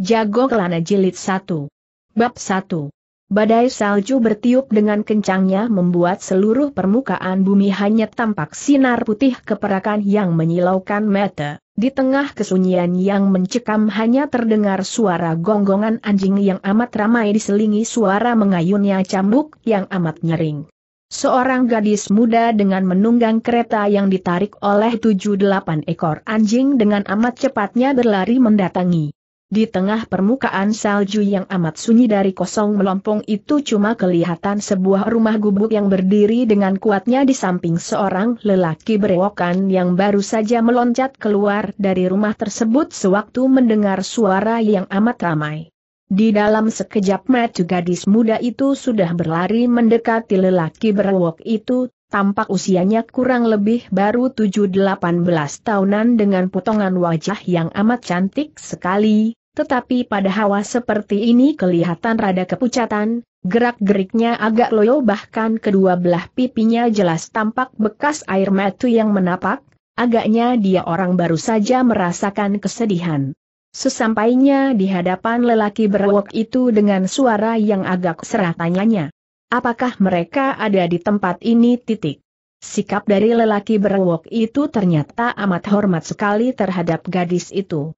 Jago Kelana Jilid 1. Bab 1. Badai salju bertiup dengan kencangnya membuat seluruh permukaan bumi hanya tampak sinar putih keperakan yang menyilaukan mata. Di tengah kesunyian yang mencekam hanya terdengar suara gonggongan anjing yang amat ramai diselingi suara mengayunnya cambuk yang amat nyering. Seorang gadis muda dengan menunggang kereta yang ditarik oleh tujuh delapan ekor anjing dengan amat cepatnya berlari mendatangi. Di tengah permukaan salju yang amat sunyi dari kosong melompong itu cuma kelihatan sebuah rumah gubuk yang berdiri dengan kuatnya di samping seorang lelaki berewokan yang baru saja meloncat keluar dari rumah tersebut sewaktu mendengar suara yang amat ramai. Di dalam sekejap mata gadis muda itu sudah berlari mendekati lelaki berewok itu, tampak usianya kurang lebih baru 7-18 tahunan dengan potongan wajah yang amat cantik sekali, tetapi pada hawa seperti ini kelihatan rada kepucatan, gerak-geriknya agak loyo bahkan kedua belah pipinya jelas tampak bekas air mata yang menapak, agaknya dia orang baru saja merasakan kesedihan. Sesampainya di hadapan lelaki berwok itu dengan suara yang agak serah tanyanya. Apakah mereka ada di tempat ini titik? Sikap dari lelaki berwok itu ternyata amat hormat sekali terhadap gadis itu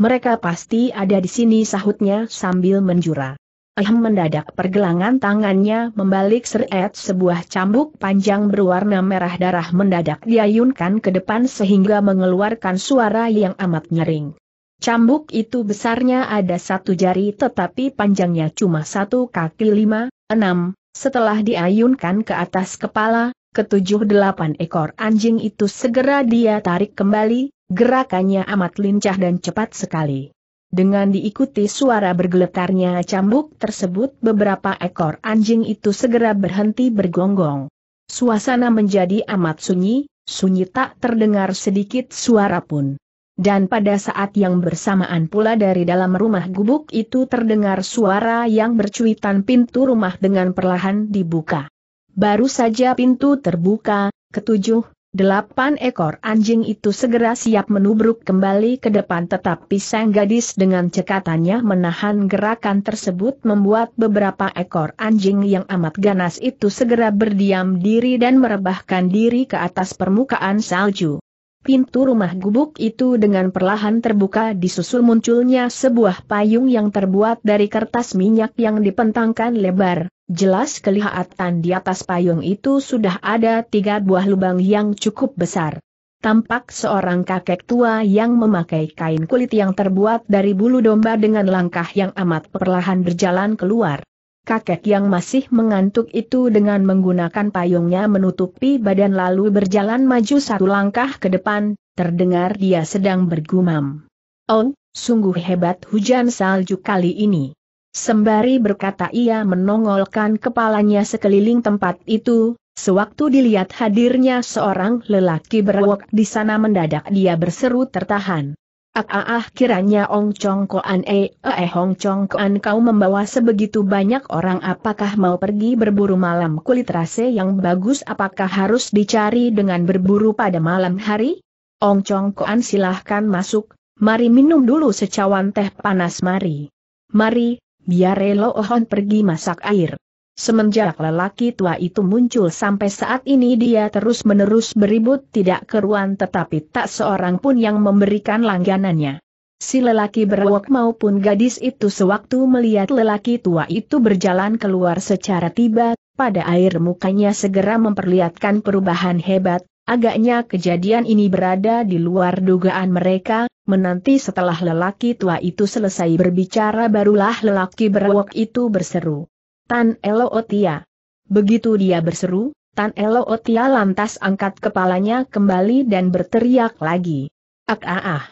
mereka pasti ada di sini sahutnya sambil menjura. Ehem mendadak pergelangan tangannya membalik seret sebuah cambuk panjang berwarna merah darah mendadak diayunkan ke depan sehingga mengeluarkan suara yang amat nyering. Cambuk itu besarnya ada satu jari tetapi panjangnya cuma satu kaki lima, enam, setelah diayunkan ke atas kepala, ketujuh delapan ekor anjing itu segera dia tarik kembali, Gerakannya amat lincah dan cepat sekali. Dengan diikuti suara bergeletarnya cambuk tersebut beberapa ekor anjing itu segera berhenti bergonggong. Suasana menjadi amat sunyi, sunyi tak terdengar sedikit suara pun. Dan pada saat yang bersamaan pula dari dalam rumah gubuk itu terdengar suara yang bercuitan pintu rumah dengan perlahan dibuka. Baru saja pintu terbuka, ketujuh, Delapan ekor anjing itu segera siap menubruk kembali ke depan tetapi sang gadis dengan cekatannya menahan gerakan tersebut membuat beberapa ekor anjing yang amat ganas itu segera berdiam diri dan merebahkan diri ke atas permukaan salju. Pintu rumah gubuk itu dengan perlahan terbuka disusul munculnya sebuah payung yang terbuat dari kertas minyak yang dipentangkan lebar. Jelas kelihatan di atas payung itu sudah ada tiga buah lubang yang cukup besar. Tampak seorang kakek tua yang memakai kain kulit yang terbuat dari bulu domba dengan langkah yang amat perlahan berjalan keluar. Kakek yang masih mengantuk itu dengan menggunakan payungnya menutupi badan lalu berjalan maju satu langkah ke depan, terdengar dia sedang bergumam. Oh, sungguh hebat hujan salju kali ini. Sembari berkata ia menongolkan kepalanya sekeliling tempat itu, sewaktu dilihat hadirnya seorang lelaki berwok di sana mendadak dia berseru tertahan. Ah, ah, ah kiranya Ong Chong Koan eh, eh Ong Chong Koan kau membawa sebegitu banyak orang apakah mau pergi berburu malam kulit rase yang bagus apakah harus dicari dengan berburu pada malam hari? Ong Chong Koan silahkan masuk, mari minum dulu secawan teh panas mari. Mari, biar Relo Ohon pergi masak air. Semenjak lelaki tua itu muncul sampai saat ini dia terus-menerus beribut tidak keruan tetapi tak seorang pun yang memberikan langganannya. Si lelaki berwok maupun gadis itu sewaktu melihat lelaki tua itu berjalan keluar secara tiba, pada air mukanya segera memperlihatkan perubahan hebat, agaknya kejadian ini berada di luar dugaan mereka, menanti setelah lelaki tua itu selesai berbicara barulah lelaki berwok itu berseru. Tan Elootia. Begitu dia berseru, Tan Elootia lantas angkat kepalanya kembali dan berteriak lagi. Ak ah ah.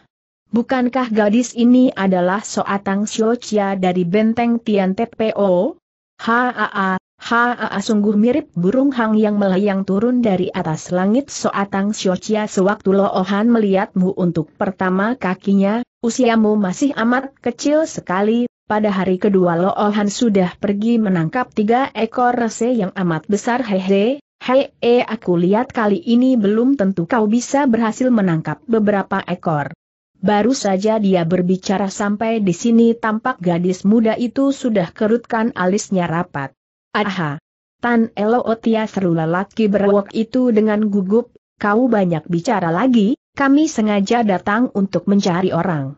Bukankah gadis ini adalah Soatang Siochia dari benteng Tian TPO? Haa, ah, ah. Haa sungguh mirip burung hang yang melayang turun dari atas langit soatang siocia sewaktu loohan melihatmu untuk pertama kakinya, usiamu masih amat kecil sekali, pada hari kedua loohan sudah pergi menangkap tiga ekor rese yang amat besar hehe, hei aku lihat kali ini belum tentu kau bisa berhasil menangkap beberapa ekor. Baru saja dia berbicara sampai di sini tampak gadis muda itu sudah kerutkan alisnya rapat. Aha! Tan Elootia seru lelaki berwok itu dengan gugup, kau banyak bicara lagi, kami sengaja datang untuk mencari orang.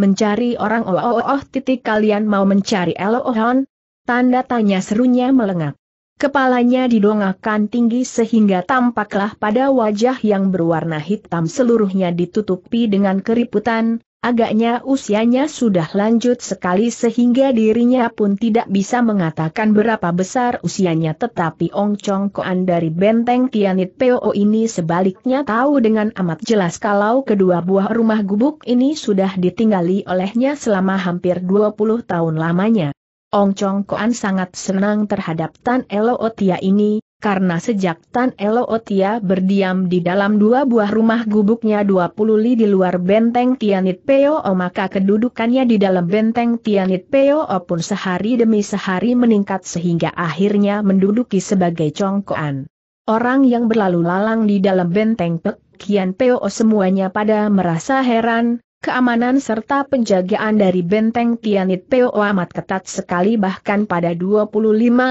Mencari orang oh oh oh, titik kalian mau mencari Elohon? Tanda tanya serunya melengak. Kepalanya didongakkan tinggi sehingga tampaklah pada wajah yang berwarna hitam seluruhnya ditutupi dengan keriputan, Agaknya usianya sudah lanjut sekali sehingga dirinya pun tidak bisa mengatakan berapa besar usianya tetapi Ong Chong Koan dari benteng Tianit PO ini sebaliknya tahu dengan amat jelas kalau kedua buah rumah gubuk ini sudah ditinggali olehnya selama hampir 20 tahun lamanya. Ong Chong Koan sangat senang terhadap Tan Elo Otia ini, karena sejak Tan Elootia berdiam di dalam dua buah rumah gubuknya 20 li di luar benteng Tianit Peo maka kedudukannya di dalam benteng Tianit Peo pun sehari demi sehari meningkat sehingga akhirnya menduduki sebagai congkoan. Orang yang berlalu lalang di dalam benteng Pek Kian Peo semuanya pada merasa heran, Keamanan serta penjagaan dari benteng Tianit Peo amat ketat sekali bahkan pada 25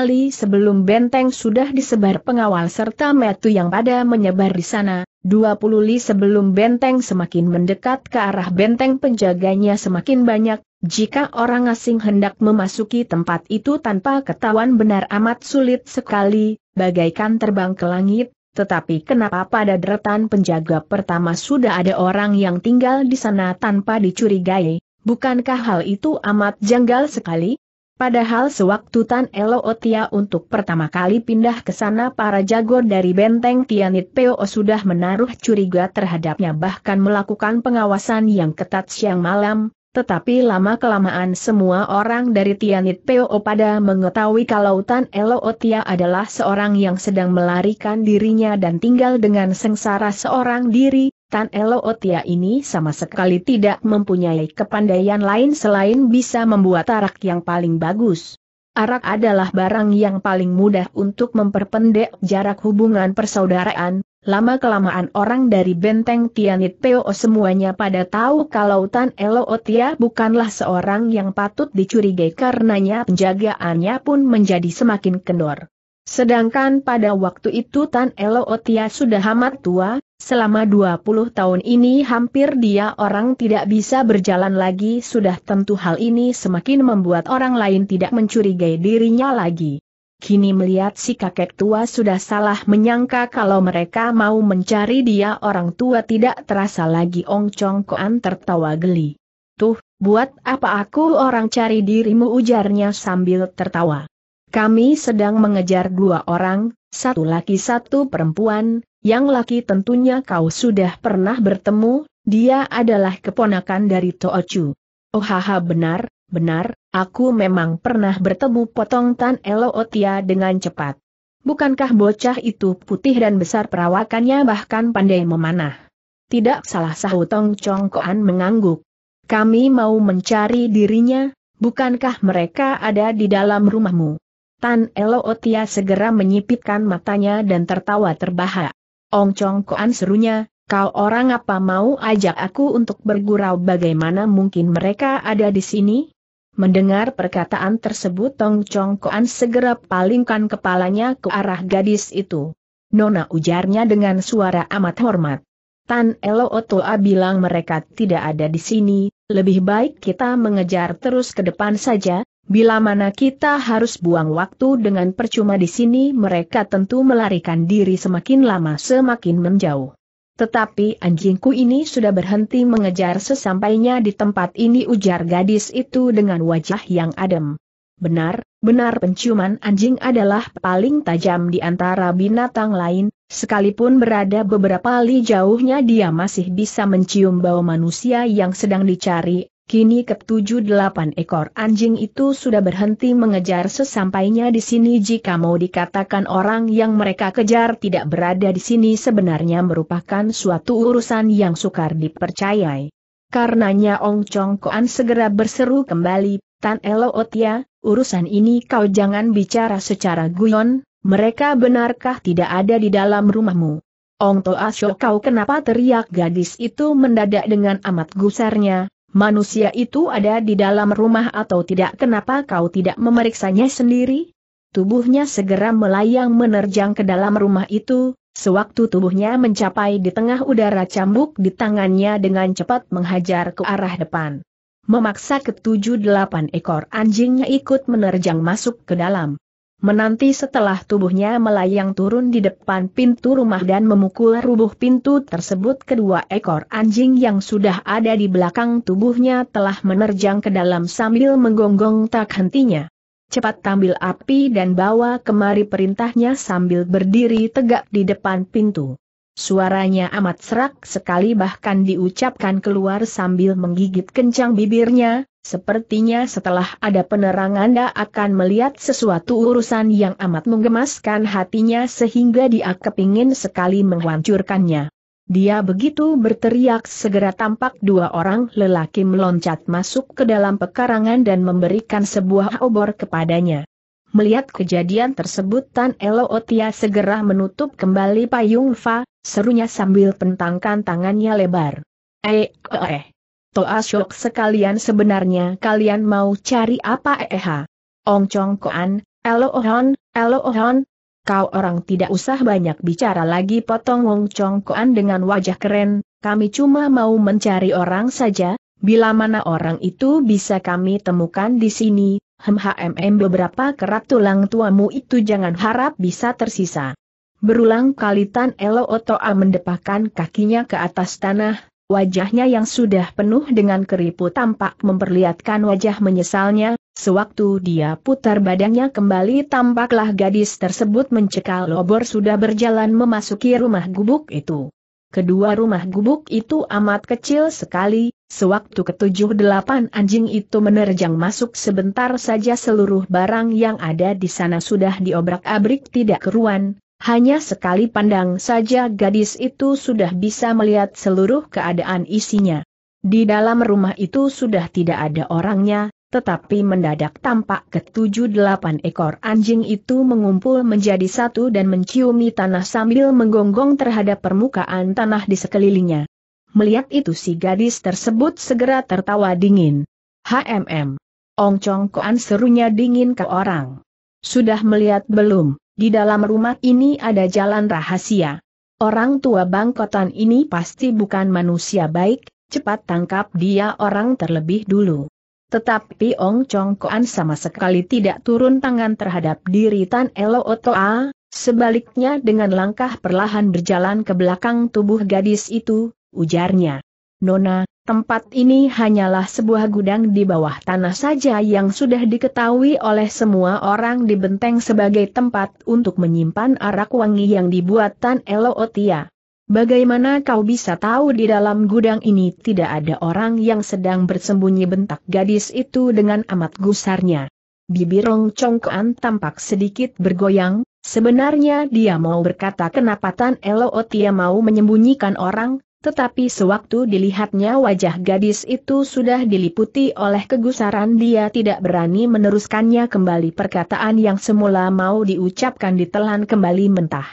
li sebelum benteng sudah disebar pengawal serta metu yang pada menyebar di sana, 20 li sebelum benteng semakin mendekat ke arah benteng penjaganya semakin banyak, jika orang asing hendak memasuki tempat itu tanpa ketahuan benar amat sulit sekali, bagaikan terbang ke langit, tetapi kenapa pada deretan penjaga pertama sudah ada orang yang tinggal di sana tanpa dicurigai, bukankah hal itu amat janggal sekali? Padahal sewaktu Tan Elo Otia untuk pertama kali pindah ke sana para jago dari benteng Tianit Peo sudah menaruh curiga terhadapnya bahkan melakukan pengawasan yang ketat siang malam, tetapi lama-kelamaan semua orang dari Tianit Peo pada mengetahui kalau Tan Elo Otia adalah seorang yang sedang melarikan dirinya dan tinggal dengan sengsara seorang diri, Tan Elo Otia ini sama sekali tidak mempunyai kepandaian lain selain bisa membuat arak yang paling bagus. Arak adalah barang yang paling mudah untuk memperpendek jarak hubungan persaudaraan, Lama-kelamaan orang dari benteng Tianit Peo semuanya pada tahu kalau Tan Elootia bukanlah seorang yang patut dicurigai karenanya penjagaannya pun menjadi semakin kendor. Sedangkan pada waktu itu Tan Elootia sudah amat tua, selama 20 tahun ini hampir dia orang tidak bisa berjalan lagi sudah tentu hal ini semakin membuat orang lain tidak mencurigai dirinya lagi. Kini melihat si kakek tua sudah salah menyangka kalau mereka mau mencari dia orang tua tidak terasa lagi Ong Chong Koan tertawa geli. Tuh, buat apa aku orang cari dirimu ujarnya sambil tertawa. Kami sedang mengejar dua orang, satu laki satu perempuan, yang laki tentunya kau sudah pernah bertemu, dia adalah keponakan dari Toochu. Oh benar, benar, aku memang pernah bertemu potong Tan Elootia dengan cepat. Bukankah bocah itu putih dan besar perawakannya bahkan pandai memanah? Tidak salah sahut Tong Chong Koan mengangguk. Kami mau mencari dirinya, bukankah mereka ada di dalam rumahmu? Tan Elootia segera menyipitkan matanya dan tertawa terbahak. Ong Chong Koan serunya, kau orang apa mau ajak aku untuk bergurau bagaimana mungkin mereka ada di sini? Mendengar perkataan tersebut Tong Chong Koan segera palingkan kepalanya ke arah gadis itu. Nona ujarnya dengan suara amat hormat. Tan Elo Otoa bilang mereka tidak ada di sini, lebih baik kita mengejar terus ke depan saja, bila mana kita harus buang waktu dengan percuma di sini mereka tentu melarikan diri semakin lama semakin menjauh. Tetapi anjingku ini sudah berhenti mengejar sesampainya di tempat ini ujar gadis itu dengan wajah yang adem. Benar, benar penciuman anjing adalah paling tajam di antara binatang lain, sekalipun berada beberapa li jauhnya dia masih bisa mencium bau manusia yang sedang dicari, Kini ketujuh delapan ekor anjing itu sudah berhenti mengejar sesampainya di sini jika mau dikatakan orang yang mereka kejar tidak berada di sini sebenarnya merupakan suatu urusan yang sukar dipercayai. Karenanya Ong Chong Koan segera berseru kembali, Tan Elo Otia, ya, urusan ini kau jangan bicara secara guyon, mereka benarkah tidak ada di dalam rumahmu? Ong Toa Shou kau kenapa teriak gadis itu mendadak dengan amat gusarnya, manusia itu ada di dalam rumah atau tidak kenapa kau tidak memeriksanya sendiri? Tubuhnya segera melayang menerjang ke dalam rumah itu, Sewaktu tubuhnya mencapai di tengah udara cambuk di tangannya dengan cepat menghajar ke arah depan. Memaksa ketujuh delapan ekor anjingnya ikut menerjang masuk ke dalam. Menanti setelah tubuhnya melayang turun di depan pintu rumah dan memukul rubuh pintu tersebut kedua ekor anjing yang sudah ada di belakang tubuhnya telah menerjang ke dalam sambil menggonggong tak hentinya. Cepat tampil api dan bawa kemari perintahnya sambil berdiri tegak di depan pintu. Suaranya amat serak sekali bahkan diucapkan keluar sambil menggigit kencang bibirnya, Sepertinya setelah ada penerangan dia akan melihat sesuatu urusan yang amat menggemaskan hatinya sehingga dia kepingin sekali menghancurkannya. Dia begitu berteriak segera tampak dua orang lelaki meloncat masuk ke dalam pekarangan dan memberikan sebuah obor kepadanya. Melihat kejadian tersebut Tan Elo Otia segera menutup kembali payung Fa, serunya sambil pentangkan tangannya lebar. Eh, eh, eh. Toa syok sekalian sebenarnya kalian mau cari apa eh? eh? Ong Chong Koan, Elo Ohon, oh, Elo Ohon. Oh, Kau orang tidak usah banyak bicara lagi potong Ong Chong Koan dengan wajah keren, kami cuma mau mencari orang saja, bila mana orang itu bisa kami temukan di sini, HMM beberapa kerak tulang tuamu itu jangan harap bisa tersisa. Berulang kali Tan Elo Otoa mendepakan kakinya ke atas tanah, Wajahnya yang sudah penuh dengan keriput tampak memperlihatkan wajah menyesalnya, sewaktu dia putar badannya kembali tampaklah gadis tersebut mencekal obor sudah berjalan memasuki rumah gubuk itu. Kedua rumah gubuk itu amat kecil sekali, sewaktu ketujuh delapan anjing itu menerjang masuk sebentar saja seluruh barang yang ada di sana sudah diobrak-abrik tidak keruan, hanya sekali pandang saja gadis itu sudah bisa melihat seluruh keadaan isinya. Di dalam rumah itu sudah tidak ada orangnya, tetapi mendadak tampak ketujuh delapan ekor anjing itu mengumpul menjadi satu dan menciumi tanah sambil menggonggong terhadap permukaan tanah di sekelilingnya. Melihat itu si gadis tersebut segera tertawa dingin. HMM. ongcong Chong Koan serunya dingin ke orang. Sudah melihat belum? Di dalam rumah ini ada jalan rahasia. Orang tua bangkotan ini pasti bukan manusia baik, cepat tangkap dia orang terlebih dulu. Tetapi Ong Chong Koan sama sekali tidak turun tangan terhadap diri Tan Elo Otoa, sebaliknya dengan langkah perlahan berjalan ke belakang tubuh gadis itu, ujarnya. Nona, Tempat ini hanyalah sebuah gudang di bawah tanah saja yang sudah diketahui oleh semua orang di benteng sebagai tempat untuk menyimpan arak wangi yang dibuat Tan Elootia. Bagaimana kau bisa tahu di dalam gudang ini tidak ada orang yang sedang bersembunyi bentak gadis itu dengan amat gusarnya. Bibir Rong Chongkoan tampak sedikit bergoyang, sebenarnya dia mau berkata kenapa Tan Elootia mau menyembunyikan orang, tetapi sewaktu dilihatnya wajah gadis itu sudah diliputi oleh kegusaran dia tidak berani meneruskannya kembali perkataan yang semula mau diucapkan ditelan kembali mentah.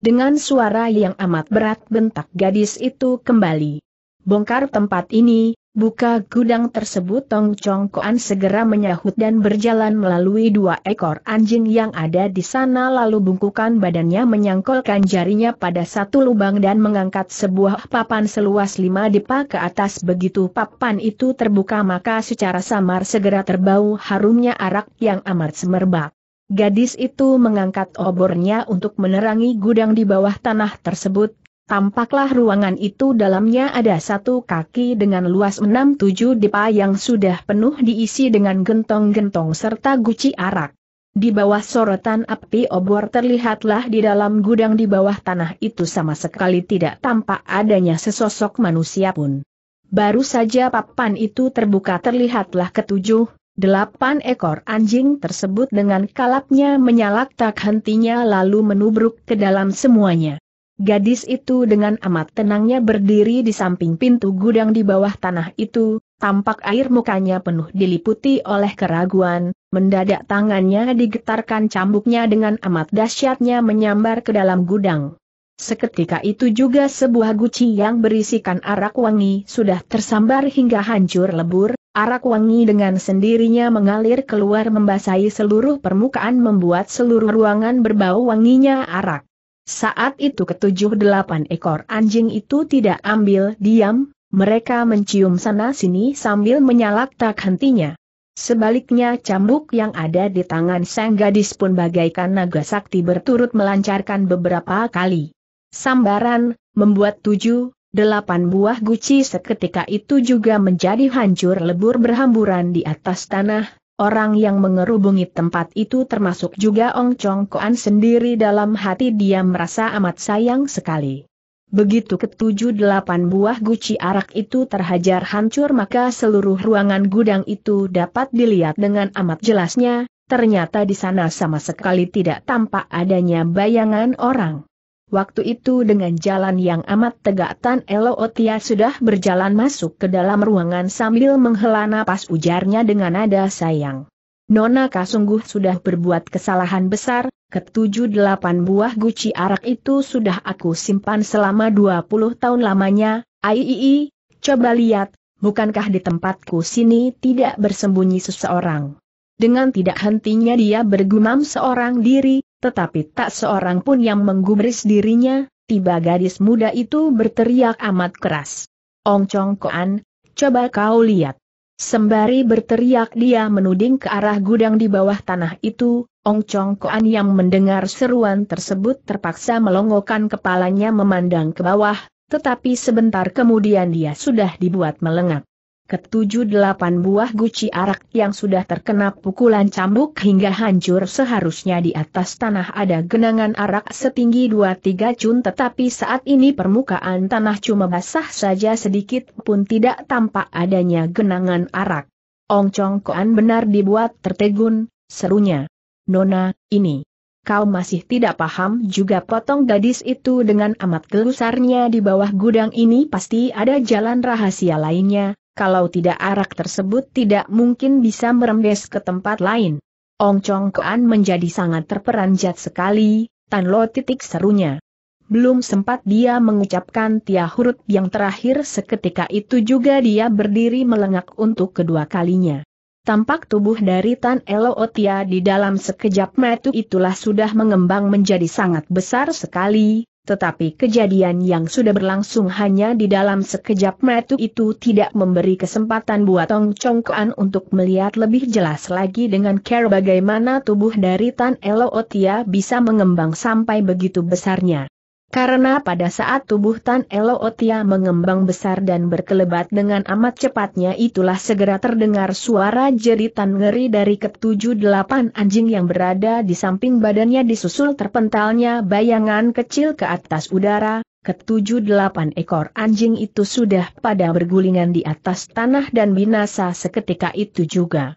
Dengan suara yang amat berat bentak gadis itu kembali. Bongkar tempat ini, Buka gudang tersebut Tong Chong Koan segera menyahut dan berjalan melalui dua ekor anjing yang ada di sana lalu bungkukan badannya menyangkolkan jarinya pada satu lubang dan mengangkat sebuah papan seluas lima dipa ke atas begitu papan itu terbuka maka secara samar segera terbau harumnya arak yang amat semerbak. Gadis itu mengangkat obornya untuk menerangi gudang di bawah tanah tersebut Tampaklah ruangan itu dalamnya ada satu kaki dengan luas 6-7 dipa yang sudah penuh diisi dengan gentong-gentong serta guci arak. Di bawah sorotan api obor terlihatlah di dalam gudang di bawah tanah itu sama sekali tidak tampak adanya sesosok manusia pun. Baru saja papan itu terbuka terlihatlah ketujuh, delapan ekor anjing tersebut dengan kalapnya menyalak tak hentinya lalu menubruk ke dalam semuanya. Gadis itu dengan amat tenangnya berdiri di samping pintu gudang di bawah tanah itu, tampak air mukanya penuh diliputi oleh keraguan, mendadak tangannya digetarkan cambuknya dengan amat dahsyatnya menyambar ke dalam gudang. Seketika itu juga sebuah guci yang berisikan arak wangi sudah tersambar hingga hancur lebur, arak wangi dengan sendirinya mengalir keluar membasahi seluruh permukaan membuat seluruh ruangan berbau wanginya arak. Saat itu ketujuh delapan ekor anjing itu tidak ambil diam, mereka mencium sana-sini sambil menyalak tak hentinya. Sebaliknya cambuk yang ada di tangan sang gadis pun bagaikan naga sakti berturut melancarkan beberapa kali. Sambaran, membuat tujuh, delapan buah guci seketika itu juga menjadi hancur lebur berhamburan di atas tanah, Orang yang mengerubungi tempat itu termasuk juga Ong Chong Koan sendiri dalam hati dia merasa amat sayang sekali. Begitu ketujuh delapan buah guci arak itu terhajar hancur maka seluruh ruangan gudang itu dapat dilihat dengan amat jelasnya, ternyata di sana sama sekali tidak tampak adanya bayangan orang. Waktu itu dengan jalan yang amat tegak Tan Elo Otia sudah berjalan masuk ke dalam ruangan sambil menghela napas ujarnya dengan nada sayang. Nona Ka sungguh sudah berbuat kesalahan besar, ketujuh delapan buah guci arak itu sudah aku simpan selama dua puluh tahun lamanya, aiii, coba lihat, bukankah di tempatku sini tidak bersembunyi seseorang. Dengan tidak hentinya dia bergumam seorang diri, tetapi tak seorang pun yang menggubris dirinya, tiba gadis muda itu berteriak amat keras. Ong Chong Koan, coba kau lihat. Sembari berteriak dia menuding ke arah gudang di bawah tanah itu, Ong Chong Koan yang mendengar seruan tersebut terpaksa melongokkan kepalanya memandang ke bawah, tetapi sebentar kemudian dia sudah dibuat melengak. Ketujuh delapan buah guci arak yang sudah terkena pukulan cambuk hingga hancur seharusnya di atas tanah ada genangan arak setinggi dua tiga cun tetapi saat ini permukaan tanah cuma basah saja sedikit pun tidak tampak adanya genangan arak. Ong Chong Koan benar dibuat tertegun, serunya. Nona, ini. Kau masih tidak paham juga potong gadis itu dengan amat gelusarnya di bawah gudang ini pasti ada jalan rahasia lainnya, kalau tidak arak tersebut tidak mungkin bisa merembes ke tempat lain. Ong Chong Kuan menjadi sangat terperanjat sekali, Tan Lo titik serunya. Belum sempat dia mengucapkan tia huruf yang terakhir seketika itu juga dia berdiri melengak untuk kedua kalinya. Tampak tubuh dari Tan Elo Otia di dalam sekejap metu itulah sudah mengembang menjadi sangat besar sekali, tetapi kejadian yang sudah berlangsung hanya di dalam sekejap mata itu tidak memberi kesempatan buat Tong Chong Kuan untuk melihat lebih jelas lagi dengan care bagaimana tubuh dari Tan Elo Otia bisa mengembang sampai begitu besarnya. Karena pada saat tubuh Tan Elo mengembang besar dan berkelebat dengan amat cepatnya itulah segera terdengar suara jeritan ngeri dari ketujuh delapan anjing yang berada di samping badannya disusul terpentalnya bayangan kecil ke atas udara, ketujuh delapan ekor anjing itu sudah pada bergulingan di atas tanah dan binasa seketika itu juga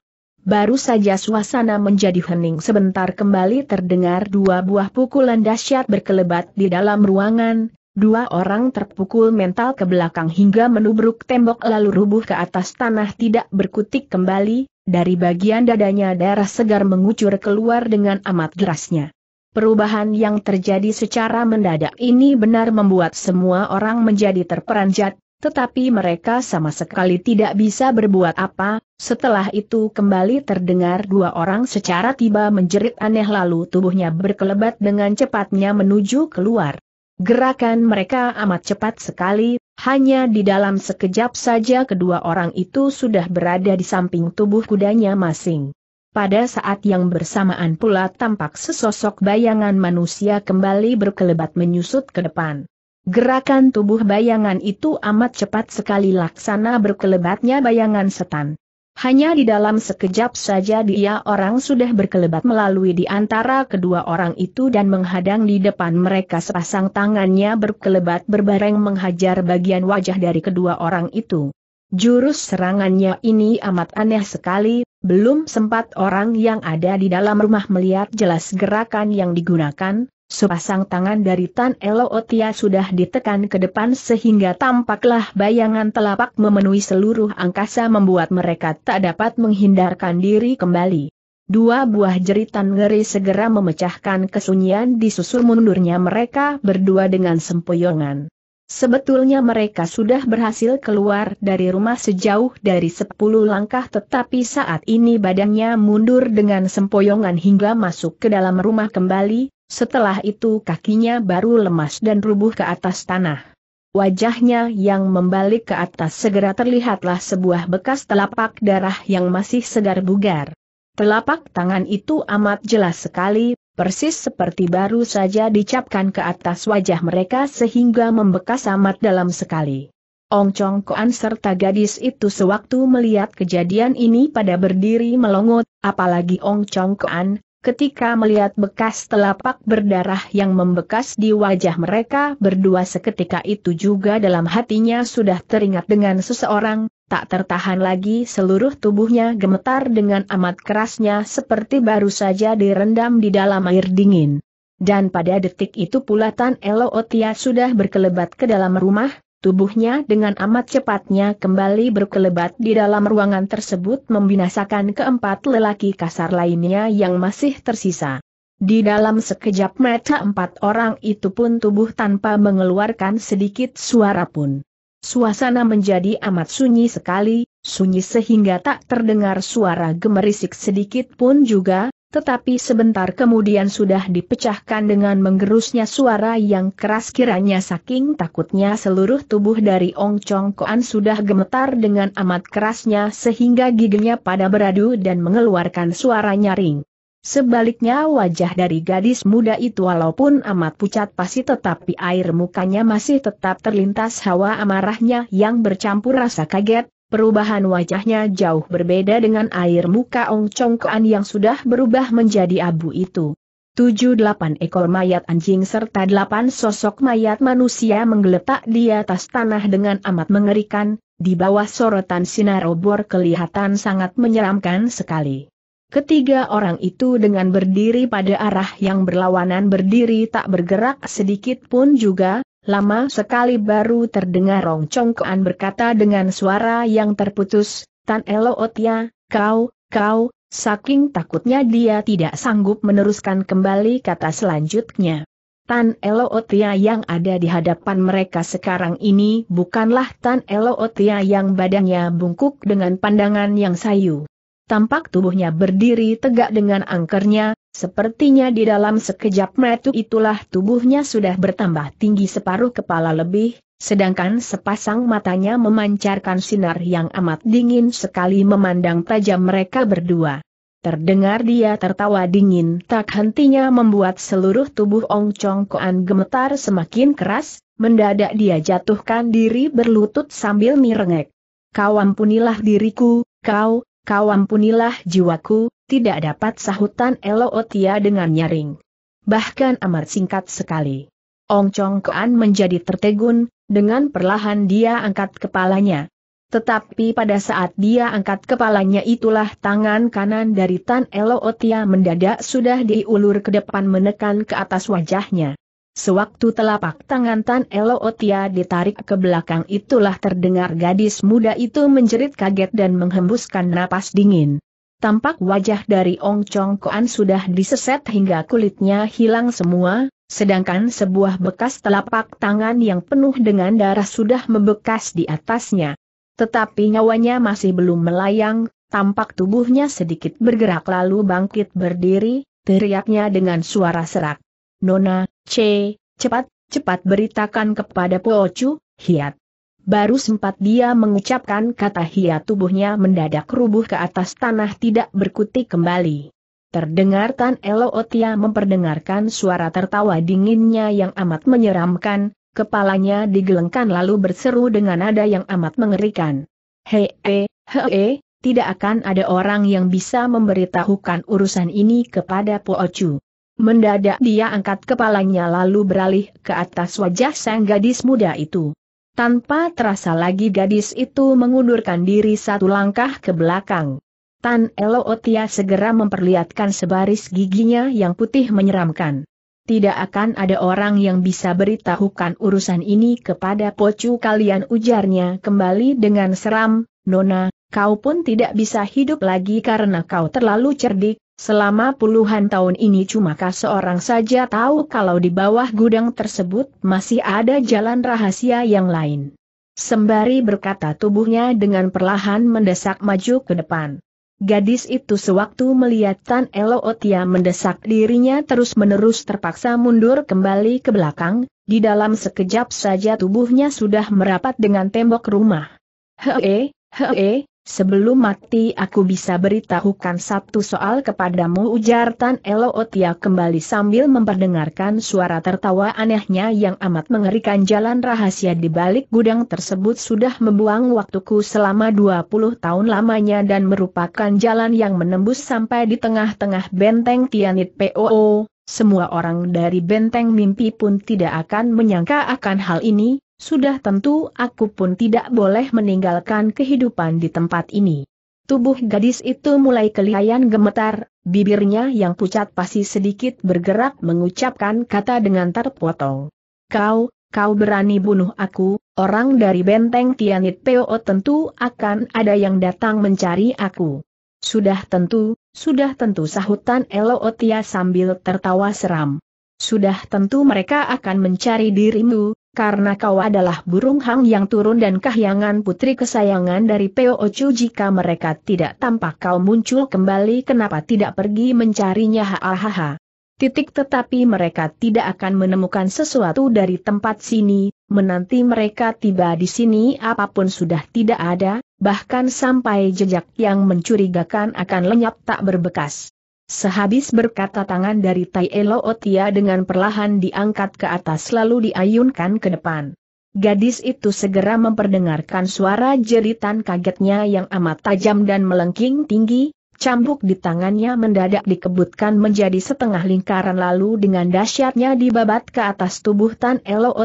baru saja suasana menjadi hening sebentar kembali terdengar dua buah pukulan dahsyat berkelebat di dalam ruangan, dua orang terpukul mental ke belakang hingga menubruk tembok lalu rubuh ke atas tanah tidak berkutik kembali, dari bagian dadanya darah segar mengucur keluar dengan amat derasnya. Perubahan yang terjadi secara mendadak ini benar membuat semua orang menjadi terperanjat, tetapi mereka sama sekali tidak bisa berbuat apa, setelah itu kembali terdengar dua orang secara tiba menjerit aneh lalu tubuhnya berkelebat dengan cepatnya menuju keluar. Gerakan mereka amat cepat sekali, hanya di dalam sekejap saja kedua orang itu sudah berada di samping tubuh kudanya masing. Pada saat yang bersamaan pula tampak sesosok bayangan manusia kembali berkelebat menyusut ke depan. Gerakan tubuh bayangan itu amat cepat sekali laksana berkelebatnya bayangan setan. Hanya di dalam sekejap saja dia orang sudah berkelebat melalui di antara kedua orang itu dan menghadang di depan mereka sepasang tangannya berkelebat berbareng menghajar bagian wajah dari kedua orang itu. Jurus serangannya ini amat aneh sekali, belum sempat orang yang ada di dalam rumah melihat jelas gerakan yang digunakan, Sepasang tangan dari Tan Elo sudah ditekan ke depan sehingga tampaklah bayangan telapak memenuhi seluruh angkasa membuat mereka tak dapat menghindarkan diri kembali. Dua buah jeritan ngeri segera memecahkan kesunyian di susul mundurnya mereka berdua dengan sempoyongan. Sebetulnya mereka sudah berhasil keluar dari rumah sejauh dari sepuluh langkah tetapi saat ini badannya mundur dengan sempoyongan hingga masuk ke dalam rumah kembali, setelah itu kakinya baru lemas dan rubuh ke atas tanah. Wajahnya yang membalik ke atas segera terlihatlah sebuah bekas telapak darah yang masih segar bugar. Telapak tangan itu amat jelas sekali, persis seperti baru saja dicapkan ke atas wajah mereka sehingga membekas amat dalam sekali. Ong Chong Koan serta gadis itu sewaktu melihat kejadian ini pada berdiri melongot, apalagi Ong Chong Koan, Ketika melihat bekas telapak berdarah yang membekas di wajah mereka berdua seketika itu juga dalam hatinya sudah teringat dengan seseorang, tak tertahan lagi seluruh tubuhnya gemetar dengan amat kerasnya seperti baru saja direndam di dalam air dingin. Dan pada detik itu pula Tan Elo Otia sudah berkelebat ke dalam rumah, Tubuhnya dengan amat cepatnya kembali berkelebat di dalam ruangan tersebut membinasakan keempat lelaki kasar lainnya yang masih tersisa. Di dalam sekejap mata empat orang itu pun tubuh tanpa mengeluarkan sedikit suara pun. Suasana menjadi amat sunyi sekali, sunyi sehingga tak terdengar suara gemerisik sedikit pun juga, tetapi sebentar kemudian sudah dipecahkan dengan menggerusnya suara yang keras kiranya saking takutnya seluruh tubuh dari Ong Chong Koan sudah gemetar dengan amat kerasnya sehingga giginya pada beradu dan mengeluarkan suara nyaring. Sebaliknya wajah dari gadis muda itu walaupun amat pucat pasti tetapi air mukanya masih tetap terlintas hawa amarahnya yang bercampur rasa kaget, Perubahan wajahnya jauh berbeda dengan air muka Ong Chongkoan yang sudah berubah menjadi abu itu. Tujuh delapan ekor mayat anjing serta delapan sosok mayat manusia menggeletak di atas tanah dengan amat mengerikan, di bawah sorotan sinar obor kelihatan sangat menyeramkan sekali. Ketiga orang itu dengan berdiri pada arah yang berlawanan berdiri tak bergerak sedikit pun juga, Lama sekali baru terdengar Rong Congkoan berkata dengan suara yang terputus, Tan Elo Otia, ya, kau, kau, saking takutnya dia tidak sanggup meneruskan kembali kata selanjutnya. Tan Elo Otia ya yang ada di hadapan mereka sekarang ini bukanlah Tan Elo Otia ya yang badannya bungkuk dengan pandangan yang sayu. Tampak tubuhnya berdiri tegak dengan angkernya, Sepertinya di dalam sekejap metu itulah tubuhnya sudah bertambah tinggi separuh kepala lebih, sedangkan sepasang matanya memancarkan sinar yang amat dingin sekali memandang tajam mereka berdua. Terdengar dia tertawa dingin tak hentinya membuat seluruh tubuh Ong Chong Koan gemetar semakin keras, mendadak dia jatuhkan diri berlutut sambil mirengek. Kau ampunilah diriku, kau, kau ampunilah jiwaku, tidak dapat sahutan Elootia dengan nyaring. Bahkan amat singkat sekali. Ong Chong Kuan menjadi tertegun, dengan perlahan dia angkat kepalanya. Tetapi pada saat dia angkat kepalanya itulah tangan kanan dari Tan Elootia mendadak sudah diulur ke depan menekan ke atas wajahnya. Sewaktu telapak tangan Tan Elootia ditarik ke belakang itulah terdengar gadis muda itu menjerit kaget dan menghembuskan napas dingin. Tampak wajah dari Ong Chong Koan sudah diseset hingga kulitnya hilang semua, sedangkan sebuah bekas telapak tangan yang penuh dengan darah sudah membekas di atasnya. Tetapi nyawanya masih belum melayang, tampak tubuhnya sedikit bergerak lalu bangkit berdiri, teriaknya dengan suara serak. Nona, C, cepat, cepat beritakan kepada Pocu, hiat. Baru sempat dia mengucapkan kata hia tubuhnya mendadak rubuh ke atas tanah tidak berkutik kembali. Terdengar Tan Elo memperdengarkan suara tertawa dinginnya yang amat menyeramkan, kepalanya digelengkan lalu berseru dengan nada yang amat mengerikan. Hei, hei, he, tidak akan ada orang yang bisa memberitahukan urusan ini kepada Po Ocu. Mendadak dia angkat kepalanya lalu beralih ke atas wajah sang gadis muda itu. Tanpa terasa lagi gadis itu mengundurkan diri satu langkah ke belakang. Tan Elootia segera memperlihatkan sebaris giginya yang putih menyeramkan. Tidak akan ada orang yang bisa beritahukan urusan ini kepada pocu kalian ujarnya kembali dengan seram, Nona, kau pun tidak bisa hidup lagi karena kau terlalu cerdik, Selama puluhan tahun ini cumakah seorang saja tahu kalau di bawah gudang tersebut masih ada jalan rahasia yang lain. Sembari berkata tubuhnya dengan perlahan mendesak maju ke depan. Gadis itu sewaktu melihat Tan Elo mendesak dirinya terus-menerus terpaksa mundur kembali ke belakang, di dalam sekejap saja tubuhnya sudah merapat dengan tembok rumah. Hee, hee, Sebelum mati aku bisa beritahukan satu soal kepadamu ujar Tan Elootia ya, kembali sambil memperdengarkan suara tertawa anehnya yang amat mengerikan jalan rahasia di balik gudang tersebut sudah membuang waktuku selama 20 tahun lamanya dan merupakan jalan yang menembus sampai di tengah-tengah benteng Tianit POO. Semua orang dari benteng mimpi pun tidak akan menyangka akan hal ini, sudah tentu aku pun tidak boleh meninggalkan kehidupan di tempat ini. Tubuh gadis itu mulai kelihayan gemetar, bibirnya yang pucat pasti sedikit bergerak mengucapkan kata dengan terpotong. Kau, kau berani bunuh aku, orang dari benteng Tianit Peo tentu akan ada yang datang mencari aku. Sudah tentu, sudah tentu sahutan Elootia sambil tertawa seram. Sudah tentu mereka akan mencari dirimu, karena kau adalah burung hang yang turun dan kahyangan putri kesayangan dari Peo Ocu jika mereka tidak tampak kau muncul kembali kenapa tidak pergi mencarinya hahaha. Titik tetapi mereka tidak akan menemukan sesuatu dari tempat sini, menanti mereka tiba di sini apapun sudah tidak ada, bahkan sampai jejak yang mencurigakan akan lenyap tak berbekas. Sehabis berkata tangan dari Tai Elo dengan perlahan diangkat ke atas lalu diayunkan ke depan. Gadis itu segera memperdengarkan suara jeritan kagetnya yang amat tajam dan melengking tinggi, cambuk di tangannya mendadak dikebutkan menjadi setengah lingkaran lalu dengan dahsyatnya dibabat ke atas tubuh Tan Elo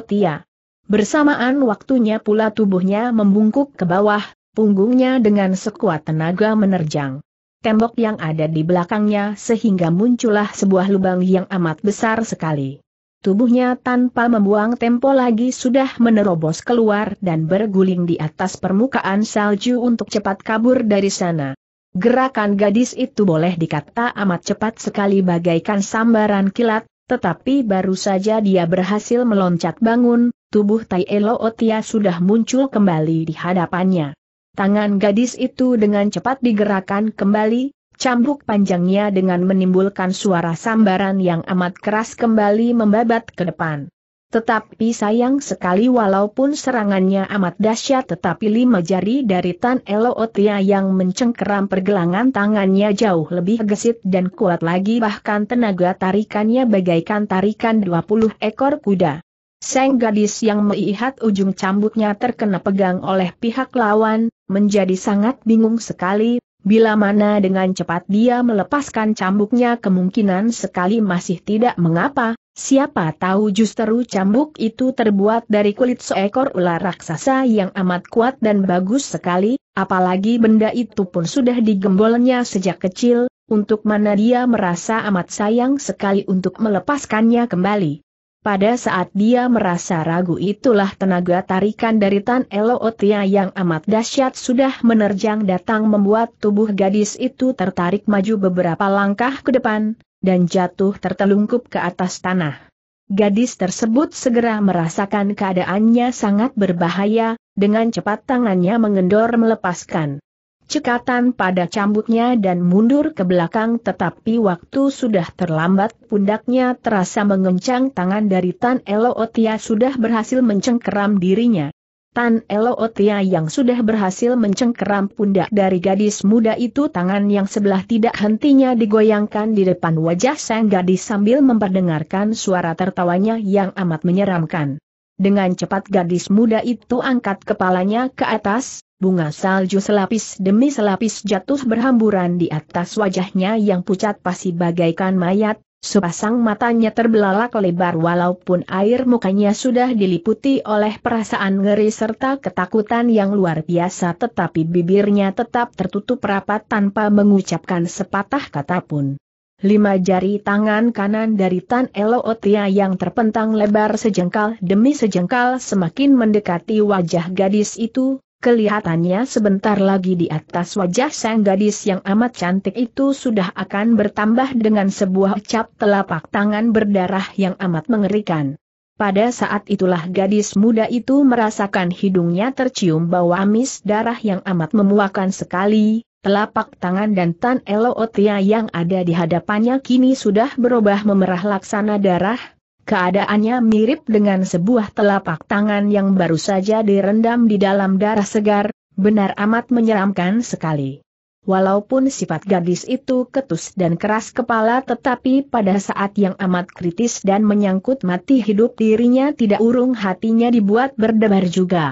Bersamaan waktunya pula tubuhnya membungkuk ke bawah, punggungnya dengan sekuat tenaga menerjang tembok yang ada di belakangnya sehingga muncullah sebuah lubang yang amat besar sekali. Tubuhnya tanpa membuang tempo lagi sudah menerobos keluar dan berguling di atas permukaan salju untuk cepat kabur dari sana. Gerakan gadis itu boleh dikata amat cepat sekali bagaikan sambaran kilat, tetapi baru saja dia berhasil meloncat bangun, tubuh Tai Elo Elootia sudah muncul kembali di hadapannya. Tangan gadis itu dengan cepat digerakkan kembali, cambuk panjangnya dengan menimbulkan suara sambaran yang amat keras kembali membabat ke depan. Tetapi sayang sekali walaupun serangannya amat dahsyat tetapi lima jari dari Tan Elo yang mencengkeram pergelangan tangannya jauh lebih gesit dan kuat lagi bahkan tenaga tarikannya bagaikan tarikan 20 ekor kuda. Seng gadis yang melihat ujung cambuknya terkena pegang oleh pihak lawan, menjadi sangat bingung sekali, bila mana dengan cepat dia melepaskan cambuknya kemungkinan sekali masih tidak mengapa, siapa tahu justru cambuk itu terbuat dari kulit seekor ular raksasa yang amat kuat dan bagus sekali, apalagi benda itu pun sudah digembolnya sejak kecil, untuk mana dia merasa amat sayang sekali untuk melepaskannya kembali. Pada saat dia merasa ragu itulah tenaga tarikan dari Tan Elootia yang amat dahsyat sudah menerjang datang membuat tubuh gadis itu tertarik maju beberapa langkah ke depan, dan jatuh tertelungkup ke atas tanah. Gadis tersebut segera merasakan keadaannya sangat berbahaya, dengan cepat tangannya mengendor melepaskan cekatan pada cambuknya dan mundur ke belakang tetapi waktu sudah terlambat pundaknya terasa mengencang tangan dari Tan Elo Otia sudah berhasil mencengkeram dirinya. Tan Elo Otia yang sudah berhasil mencengkeram pundak dari gadis muda itu tangan yang sebelah tidak hentinya digoyangkan di depan wajah sang gadis sambil memperdengarkan suara tertawanya yang amat menyeramkan. Dengan cepat gadis muda itu angkat kepalanya ke atas, bunga salju selapis demi selapis jatuh berhamburan di atas wajahnya yang pucat pasi bagaikan mayat, sepasang matanya terbelalak lebar walaupun air mukanya sudah diliputi oleh perasaan ngeri serta ketakutan yang luar biasa tetapi bibirnya tetap tertutup rapat tanpa mengucapkan sepatah kata pun. Lima jari tangan kanan dari Tan Elo Otia yang terpentang lebar sejengkal demi sejengkal semakin mendekati wajah gadis itu, Kelihatannya sebentar lagi di atas wajah sang gadis yang amat cantik itu sudah akan bertambah dengan sebuah cap telapak tangan berdarah yang amat mengerikan. Pada saat itulah gadis muda itu merasakan hidungnya tercium bau amis darah yang amat memuakan sekali, telapak tangan dan Tan Elo yang ada di hadapannya kini sudah berubah memerah laksana darah, Keadaannya mirip dengan sebuah telapak tangan yang baru saja direndam di dalam darah segar, benar amat menyeramkan sekali. Walaupun sifat gadis itu ketus dan keras kepala tetapi pada saat yang amat kritis dan menyangkut mati hidup dirinya tidak urung hatinya dibuat berdebar juga.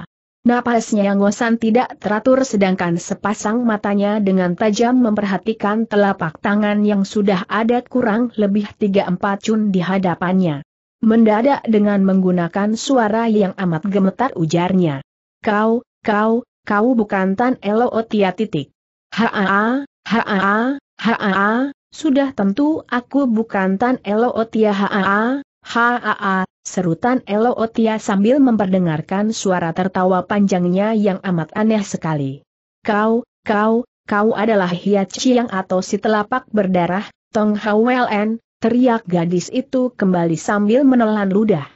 Napasnya yang ngosan tidak teratur sedangkan sepasang matanya dengan tajam memperhatikan telapak tangan yang sudah ada kurang lebih 3-4 cun di hadapannya. Mendadak dengan menggunakan suara yang amat gemetar ujarnya. Kau, kau, kau bukan Tan Elo Otia titik. Haa, haa, haa, sudah tentu aku bukan Tan Elo Otia haa, haa, serutan Elo Otia sambil memperdengarkan suara tertawa panjangnya yang amat aneh sekali. Kau, kau, kau adalah hiat Chiang atau si telapak berdarah, Tong Hweln, Teriak gadis itu kembali sambil menelan ludah.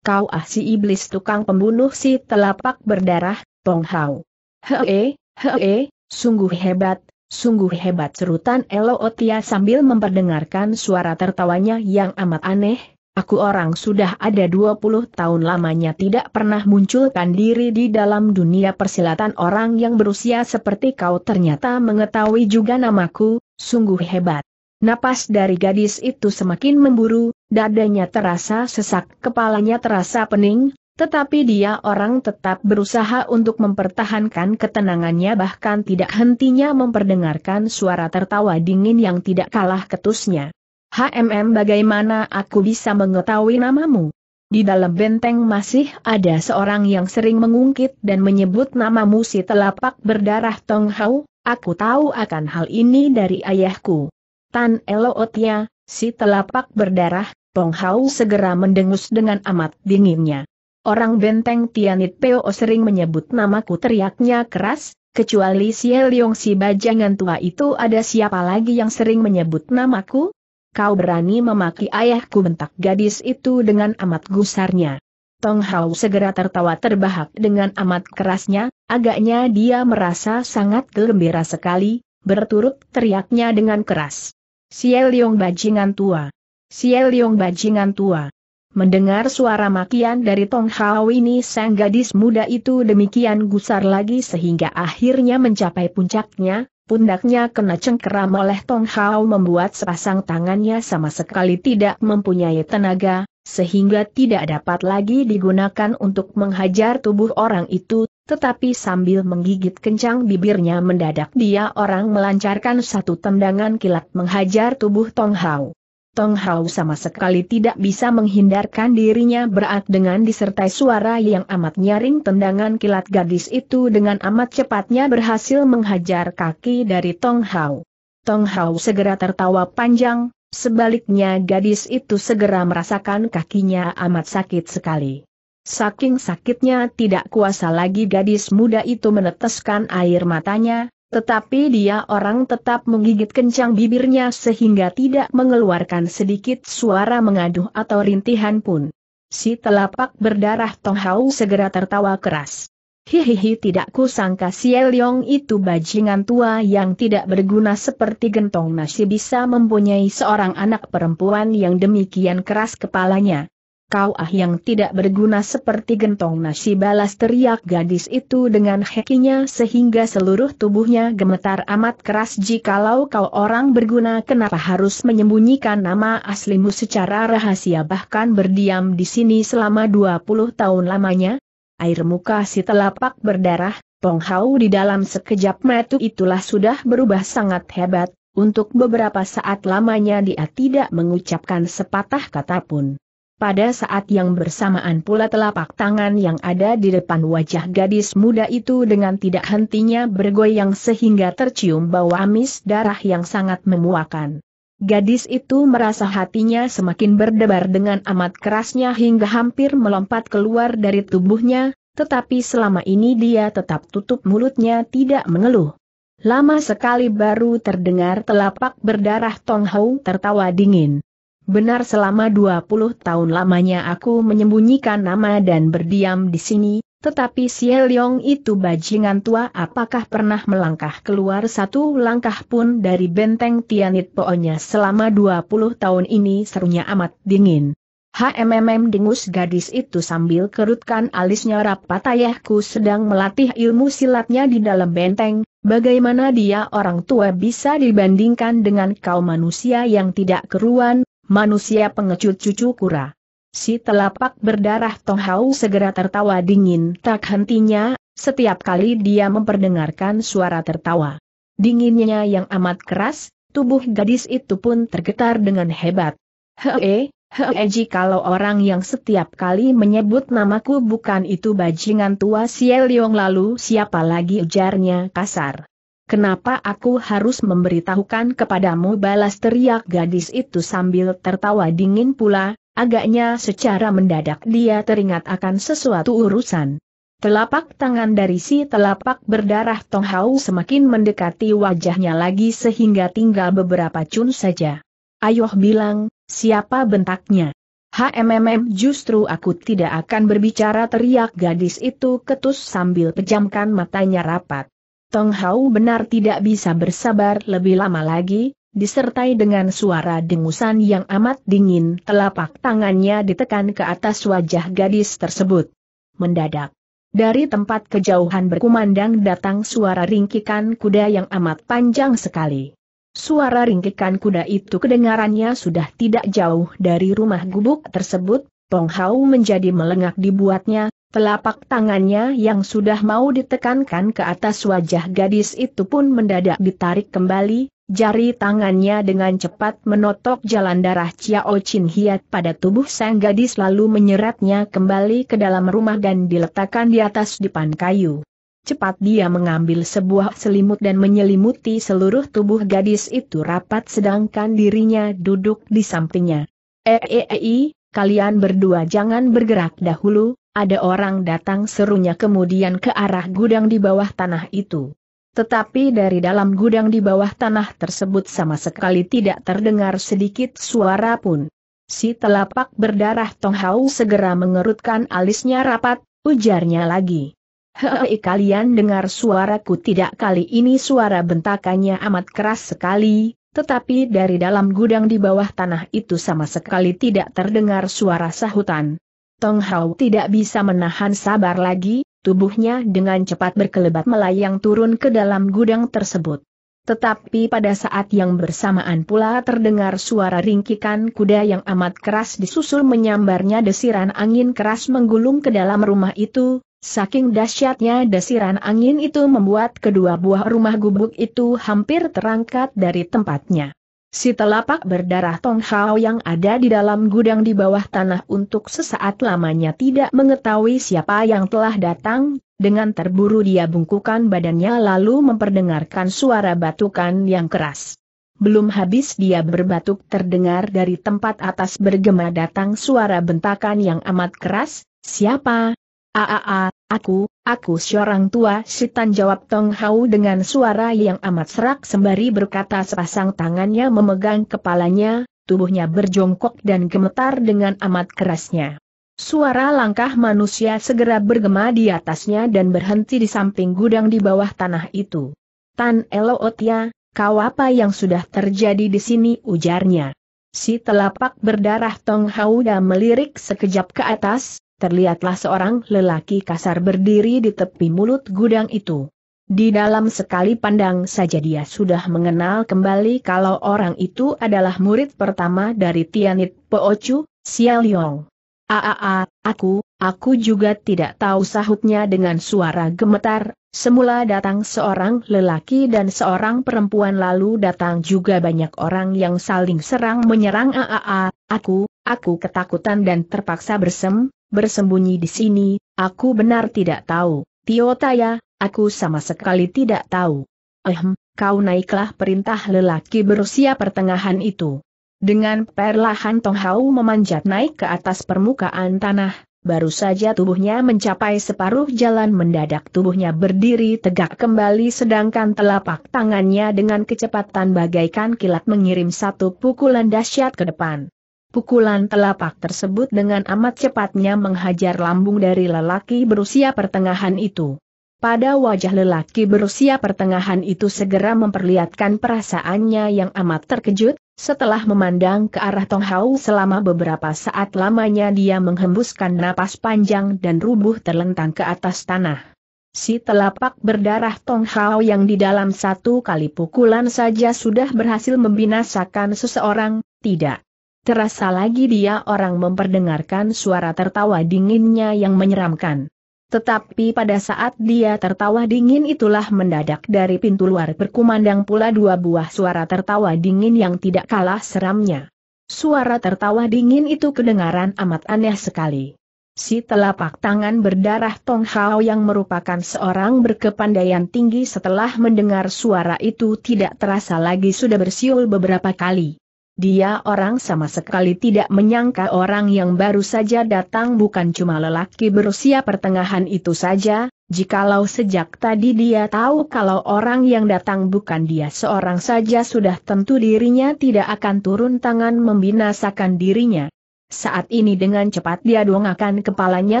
Kau ah iblis tukang pembunuh si telapak berdarah, Tong Hao. Hee, hee, sungguh hebat, sungguh hebat serutan Otia sambil memperdengarkan suara tertawanya yang amat aneh. Aku orang sudah ada 20 tahun lamanya tidak pernah munculkan diri di dalam dunia persilatan orang yang berusia seperti kau ternyata mengetahui juga namaku, sungguh hebat. Napas dari gadis itu semakin memburu, dadanya terasa sesak, kepalanya terasa pening, tetapi dia orang tetap berusaha untuk mempertahankan ketenangannya bahkan tidak hentinya memperdengarkan suara tertawa dingin yang tidak kalah ketusnya. HMM bagaimana aku bisa mengetahui namamu? Di dalam benteng masih ada seorang yang sering mengungkit dan menyebut namamu si telapak berdarah Tong Hau, aku tahu akan hal ini dari ayahku. Tan Elootia, ya, si telapak berdarah, Pong Hau segera mendengus dengan amat dinginnya. Orang benteng Tianit Peo sering menyebut namaku teriaknya keras, kecuali si Liong si bajangan tua itu ada siapa lagi yang sering menyebut namaku? Kau berani memaki ayahku bentak gadis itu dengan amat gusarnya. Tong Hao segera tertawa terbahak dengan amat kerasnya, agaknya dia merasa sangat gembira sekali, berturut teriaknya dengan keras. Siel Yong bajingan tua. Siel Yong bajingan tua. Mendengar suara makian dari Tong Hao ini sang gadis muda itu demikian gusar lagi sehingga akhirnya mencapai puncaknya, pundaknya kena cengkeram oleh Tong Hao membuat sepasang tangannya sama sekali tidak mempunyai tenaga, sehingga tidak dapat lagi digunakan untuk menghajar tubuh orang itu, tetapi sambil menggigit kencang bibirnya mendadak dia orang melancarkan satu tendangan kilat menghajar tubuh Tong Hao. Tong Hao sama sekali tidak bisa menghindarkan dirinya berat dengan disertai suara yang amat nyaring tendangan kilat gadis itu dengan amat cepatnya berhasil menghajar kaki dari Tong Hao. Tong Hao segera tertawa panjang, Sebaliknya gadis itu segera merasakan kakinya amat sakit sekali. Saking sakitnya tidak kuasa lagi gadis muda itu meneteskan air matanya, tetapi dia orang tetap menggigit kencang bibirnya sehingga tidak mengeluarkan sedikit suara mengaduh atau rintihan pun. Si telapak berdarah tong hau segera tertawa keras. Hihihi tidak kusangka si Yong itu bajingan tua yang tidak berguna seperti gentong masih bisa mempunyai seorang anak perempuan yang demikian keras kepalanya. Kau ah yang tidak berguna seperti gentong nasi balas teriak gadis itu dengan hekinya sehingga seluruh tubuhnya gemetar amat keras jikalau kau orang berguna kenapa harus menyembunyikan nama aslimu secara rahasia bahkan berdiam di sini selama 20 tahun lamanya? air muka si telapak berdarah, Pong Hau di dalam sekejap mata itulah sudah berubah sangat hebat, untuk beberapa saat lamanya dia tidak mengucapkan sepatah kata pun. Pada saat yang bersamaan pula telapak tangan yang ada di depan wajah gadis muda itu dengan tidak hentinya bergoyang sehingga tercium bau amis darah yang sangat memuakan. Gadis itu merasa hatinya semakin berdebar dengan amat kerasnya hingga hampir melompat keluar dari tubuhnya, tetapi selama ini dia tetap tutup mulutnya tidak mengeluh. Lama sekali baru terdengar telapak berdarah Tong Hou tertawa dingin. Benar selama 20 tahun lamanya aku menyembunyikan nama dan berdiam di sini, tetapi Xie Yong itu bajingan tua apakah pernah melangkah keluar satu langkah pun dari benteng Tianit Poonya selama 20 tahun ini serunya amat dingin. HMMM dengus gadis itu sambil kerutkan alisnya rapat ayahku sedang melatih ilmu silatnya di dalam benteng, bagaimana dia orang tua bisa dibandingkan dengan kau manusia yang tidak keruan, manusia pengecut cucu kura. Si telapak berdarah Tonghau segera tertawa dingin tak hentinya, setiap kali dia memperdengarkan suara tertawa. Dinginnya yang amat keras, tubuh gadis itu pun tergetar dengan hebat. Hee, hee kalau orang yang setiap kali menyebut namaku bukan itu bajingan tua Siel Leong lalu siapa lagi ujarnya kasar. Kenapa aku harus memberitahukan kepadamu balas teriak gadis itu sambil tertawa dingin pula, Agaknya secara mendadak dia teringat akan sesuatu urusan. Telapak tangan dari si telapak berdarah Tong Hao semakin mendekati wajahnya lagi sehingga tinggal beberapa cun saja. Ayoh bilang, siapa bentaknya? HMMM justru aku tidak akan berbicara teriak gadis itu ketus sambil pejamkan matanya rapat. Tong Hao benar tidak bisa bersabar lebih lama lagi, disertai dengan suara dengusan yang amat dingin, telapak tangannya ditekan ke atas wajah gadis tersebut. Mendadak, dari tempat kejauhan berkumandang datang suara ringkikan kuda yang amat panjang sekali. Suara ringkikan kuda itu kedengarannya sudah tidak jauh dari rumah gubuk tersebut, Tong Hao menjadi melengak dibuatnya, Telapak tangannya yang sudah mau ditekankan ke atas wajah gadis itu pun mendadak ditarik kembali, Jari tangannya dengan cepat menotok jalan darah Chiao Chin Hiat pada tubuh sang gadis lalu menyeretnya kembali ke dalam rumah dan diletakkan di atas dipan kayu. Cepat dia mengambil sebuah selimut dan menyelimuti seluruh tubuh gadis itu rapat sedangkan dirinya duduk di sampingnya. Eei, eh, eh, eh, kalian berdua jangan bergerak dahulu, ada orang datang serunya kemudian ke arah gudang di bawah tanah itu. Tetapi dari dalam gudang di bawah tanah tersebut sama sekali tidak terdengar sedikit suara pun. Si telapak berdarah Tong Hau segera mengerutkan alisnya rapat, ujarnya lagi. Hei kalian dengar suaraku tidak kali ini suara bentakannya amat keras sekali, tetapi dari dalam gudang di bawah tanah itu sama sekali tidak terdengar suara sahutan. Tong Hau tidak bisa menahan sabar lagi, tubuhnya dengan cepat berkelebat melayang turun ke dalam gudang tersebut. Tetapi pada saat yang bersamaan pula terdengar suara ringkikan kuda yang amat keras disusul menyambarnya desiran angin keras menggulung ke dalam rumah itu, saking dahsyatnya desiran angin itu membuat kedua buah rumah gubuk itu hampir terangkat dari tempatnya. Si telapak berdarah Tong Hao yang ada di dalam gudang di bawah tanah untuk sesaat lamanya tidak mengetahui siapa yang telah datang, dengan terburu dia bungkukan badannya lalu memperdengarkan suara batukan yang keras. Belum habis dia berbatuk terdengar dari tempat atas bergema datang suara bentakan yang amat keras, siapa? Aaah! Aku, aku seorang tua Setan jawab Tong Hau dengan suara yang amat serak sembari berkata sepasang tangannya memegang kepalanya, tubuhnya berjongkok dan gemetar dengan amat kerasnya. Suara langkah manusia segera bergema di atasnya dan berhenti di samping gudang di bawah tanah itu. Tan Elootia, ya, kau apa yang sudah terjadi di sini ujarnya. Si telapak berdarah Tong Hau Hauda melirik sekejap ke atas, terlihatlah seorang lelaki kasar berdiri di tepi mulut gudang itu. Di dalam sekali pandang saja dia sudah mengenal kembali kalau orang itu adalah murid pertama dari Tianit Poochu, Xiao Liong. Aa, aku, aku juga tidak tahu sahutnya dengan suara gemetar, semula datang seorang lelaki dan seorang perempuan lalu datang juga banyak orang yang saling serang menyerang Aa, aku, aku ketakutan dan terpaksa bersem, bersembunyi di sini, aku benar tidak tahu, Tio Taya, aku sama sekali tidak tahu. Ehem, kau naiklah perintah lelaki berusia pertengahan itu. Dengan perlahan Tong Hau memanjat naik ke atas permukaan tanah, baru saja tubuhnya mencapai separuh jalan mendadak tubuhnya berdiri tegak kembali sedangkan telapak tangannya dengan kecepatan bagaikan kilat mengirim satu pukulan dahsyat ke depan. Pukulan telapak tersebut dengan amat cepatnya menghajar lambung dari lelaki berusia pertengahan itu. Pada wajah lelaki berusia pertengahan itu segera memperlihatkan perasaannya yang amat terkejut, setelah memandang ke arah Tong Hao selama beberapa saat lamanya dia menghembuskan napas panjang dan rubuh terlentang ke atas tanah. Si telapak berdarah Tong Hao yang di dalam satu kali pukulan saja sudah berhasil membinasakan seseorang, tidak. Terasa lagi dia orang memperdengarkan suara tertawa dinginnya yang menyeramkan. Tetapi pada saat dia tertawa dingin itulah mendadak dari pintu luar berkumandang pula dua buah suara tertawa dingin yang tidak kalah seramnya. Suara tertawa dingin itu kedengaran amat aneh sekali. Si telapak tangan berdarah Tong Hao yang merupakan seorang berkepandaian tinggi setelah mendengar suara itu tidak terasa lagi sudah bersiul beberapa kali. Dia orang sama sekali tidak menyangka orang yang baru saja datang bukan cuma lelaki berusia pertengahan itu saja, jikalau sejak tadi dia tahu kalau orang yang datang bukan dia seorang saja sudah tentu dirinya tidak akan turun tangan membinasakan dirinya. Saat ini dengan cepat dia dongakan kepalanya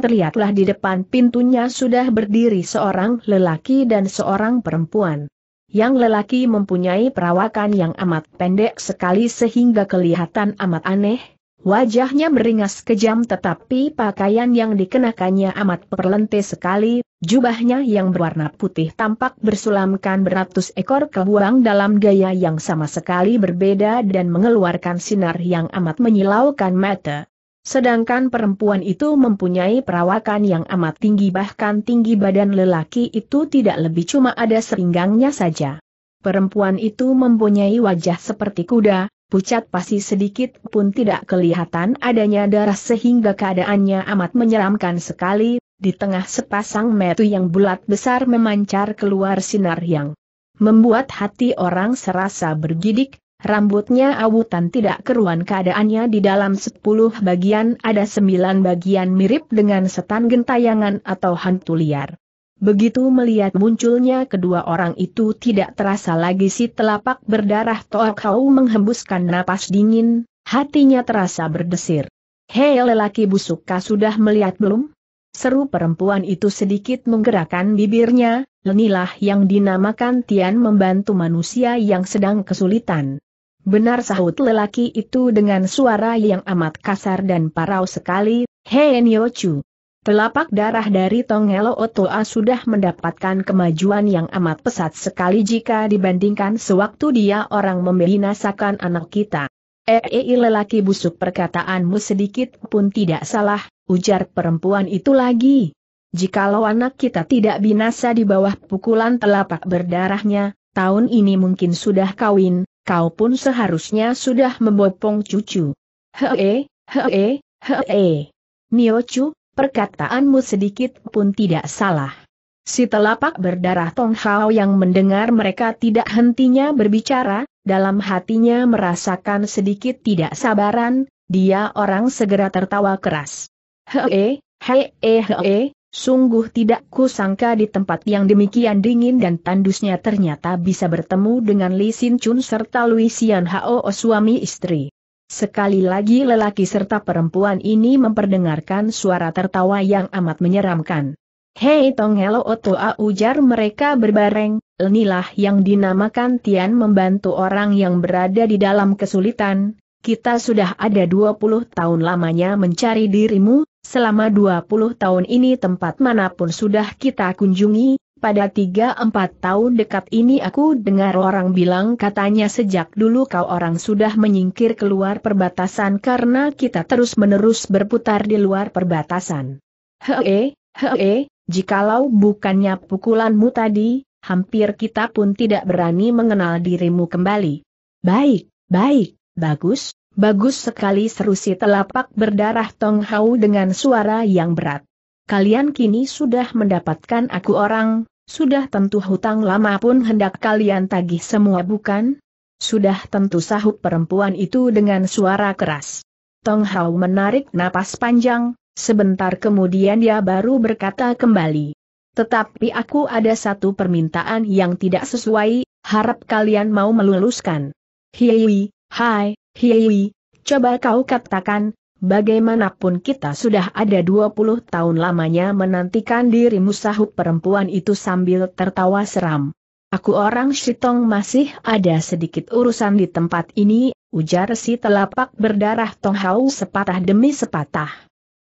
terlihatlah di depan pintunya sudah berdiri seorang lelaki dan seorang perempuan. Yang lelaki mempunyai perawakan yang amat pendek sekali sehingga kelihatan amat aneh, wajahnya meringas kejam tetapi pakaian yang dikenakannya amat perlente sekali, jubahnya yang berwarna putih tampak bersulamkan beratus ekor kebuang dalam gaya yang sama sekali berbeda dan mengeluarkan sinar yang amat menyilaukan mata. Sedangkan perempuan itu mempunyai perawakan yang amat tinggi bahkan tinggi badan lelaki itu tidak lebih cuma ada seringgangnya saja. Perempuan itu mempunyai wajah seperti kuda, pucat pasti sedikit pun tidak kelihatan adanya darah sehingga keadaannya amat menyeramkan sekali, di tengah sepasang metu yang bulat besar memancar keluar sinar yang membuat hati orang serasa bergidik, rambutnya awutan tidak keruan keadaannya di dalam sepuluh bagian ada sembilan bagian mirip dengan setan gentayangan atau hantu liar. Begitu melihat munculnya kedua orang itu tidak terasa lagi si telapak berdarah Toa Kau menghembuskan napas dingin, hatinya terasa berdesir. Hei lelaki busuk kau sudah melihat belum? Seru perempuan itu sedikit menggerakkan bibirnya, lenilah yang dinamakan Tian membantu manusia yang sedang kesulitan. Benar sahut lelaki itu dengan suara yang amat kasar dan parau sekali, Hei Chu. Telapak darah dari Tongelo Otoa sudah mendapatkan kemajuan yang amat pesat sekali jika dibandingkan sewaktu dia orang membinasakan anak kita. Ei eh, eh, eh, lelaki busuk perkataanmu sedikit pun tidak salah, ujar perempuan itu lagi. Jikalau anak kita tidak binasa di bawah pukulan telapak berdarahnya, tahun ini mungkin sudah kawin, kau pun seharusnya sudah membopong cucu. Hee, hee, hee. Niochu, perkataanmu sedikit pun tidak salah. Si telapak berdarah Tong Hao yang mendengar mereka tidak hentinya berbicara, dalam hatinya merasakan sedikit tidak sabaran, dia orang segera tertawa keras. Hee, hee, hee, Sungguh tidak kusangka di tempat yang demikian dingin dan tandusnya ternyata bisa bertemu dengan Li Sin Chun serta Sian Hao oh, suami istri. Sekali lagi lelaki serta perempuan ini memperdengarkan suara tertawa yang amat menyeramkan. Hei Tong Helo Oto oh, A ujar mereka berbareng, inilah yang dinamakan Tian membantu orang yang berada di dalam kesulitan, kita sudah ada 20 tahun lamanya mencari dirimu, selama 20 tahun ini tempat manapun sudah kita kunjungi, pada 3-4 tahun dekat ini aku dengar orang bilang katanya sejak dulu kau orang sudah menyingkir keluar perbatasan karena kita terus-menerus berputar di luar perbatasan. Hee, hee, jikalau bukannya pukulanmu tadi, hampir kita pun tidak berani mengenal dirimu kembali. Baik, baik, Bagus, bagus sekali seru si telapak berdarah Tong Hau dengan suara yang berat. Kalian kini sudah mendapatkan aku orang, sudah tentu hutang lama pun hendak kalian tagih semua bukan? Sudah tentu sahut perempuan itu dengan suara keras. Tong Hau menarik napas panjang, sebentar kemudian dia baru berkata kembali. Tetapi aku ada satu permintaan yang tidak sesuai, harap kalian mau meluluskan. Hiwi, Hai, Hiwi, coba kau katakan, bagaimanapun kita sudah ada 20 tahun lamanya menantikan dirimu sahut perempuan itu sambil tertawa seram. Aku orang Shitong masih ada sedikit urusan di tempat ini, ujar si telapak berdarah Tong Tonghau sepatah demi sepatah.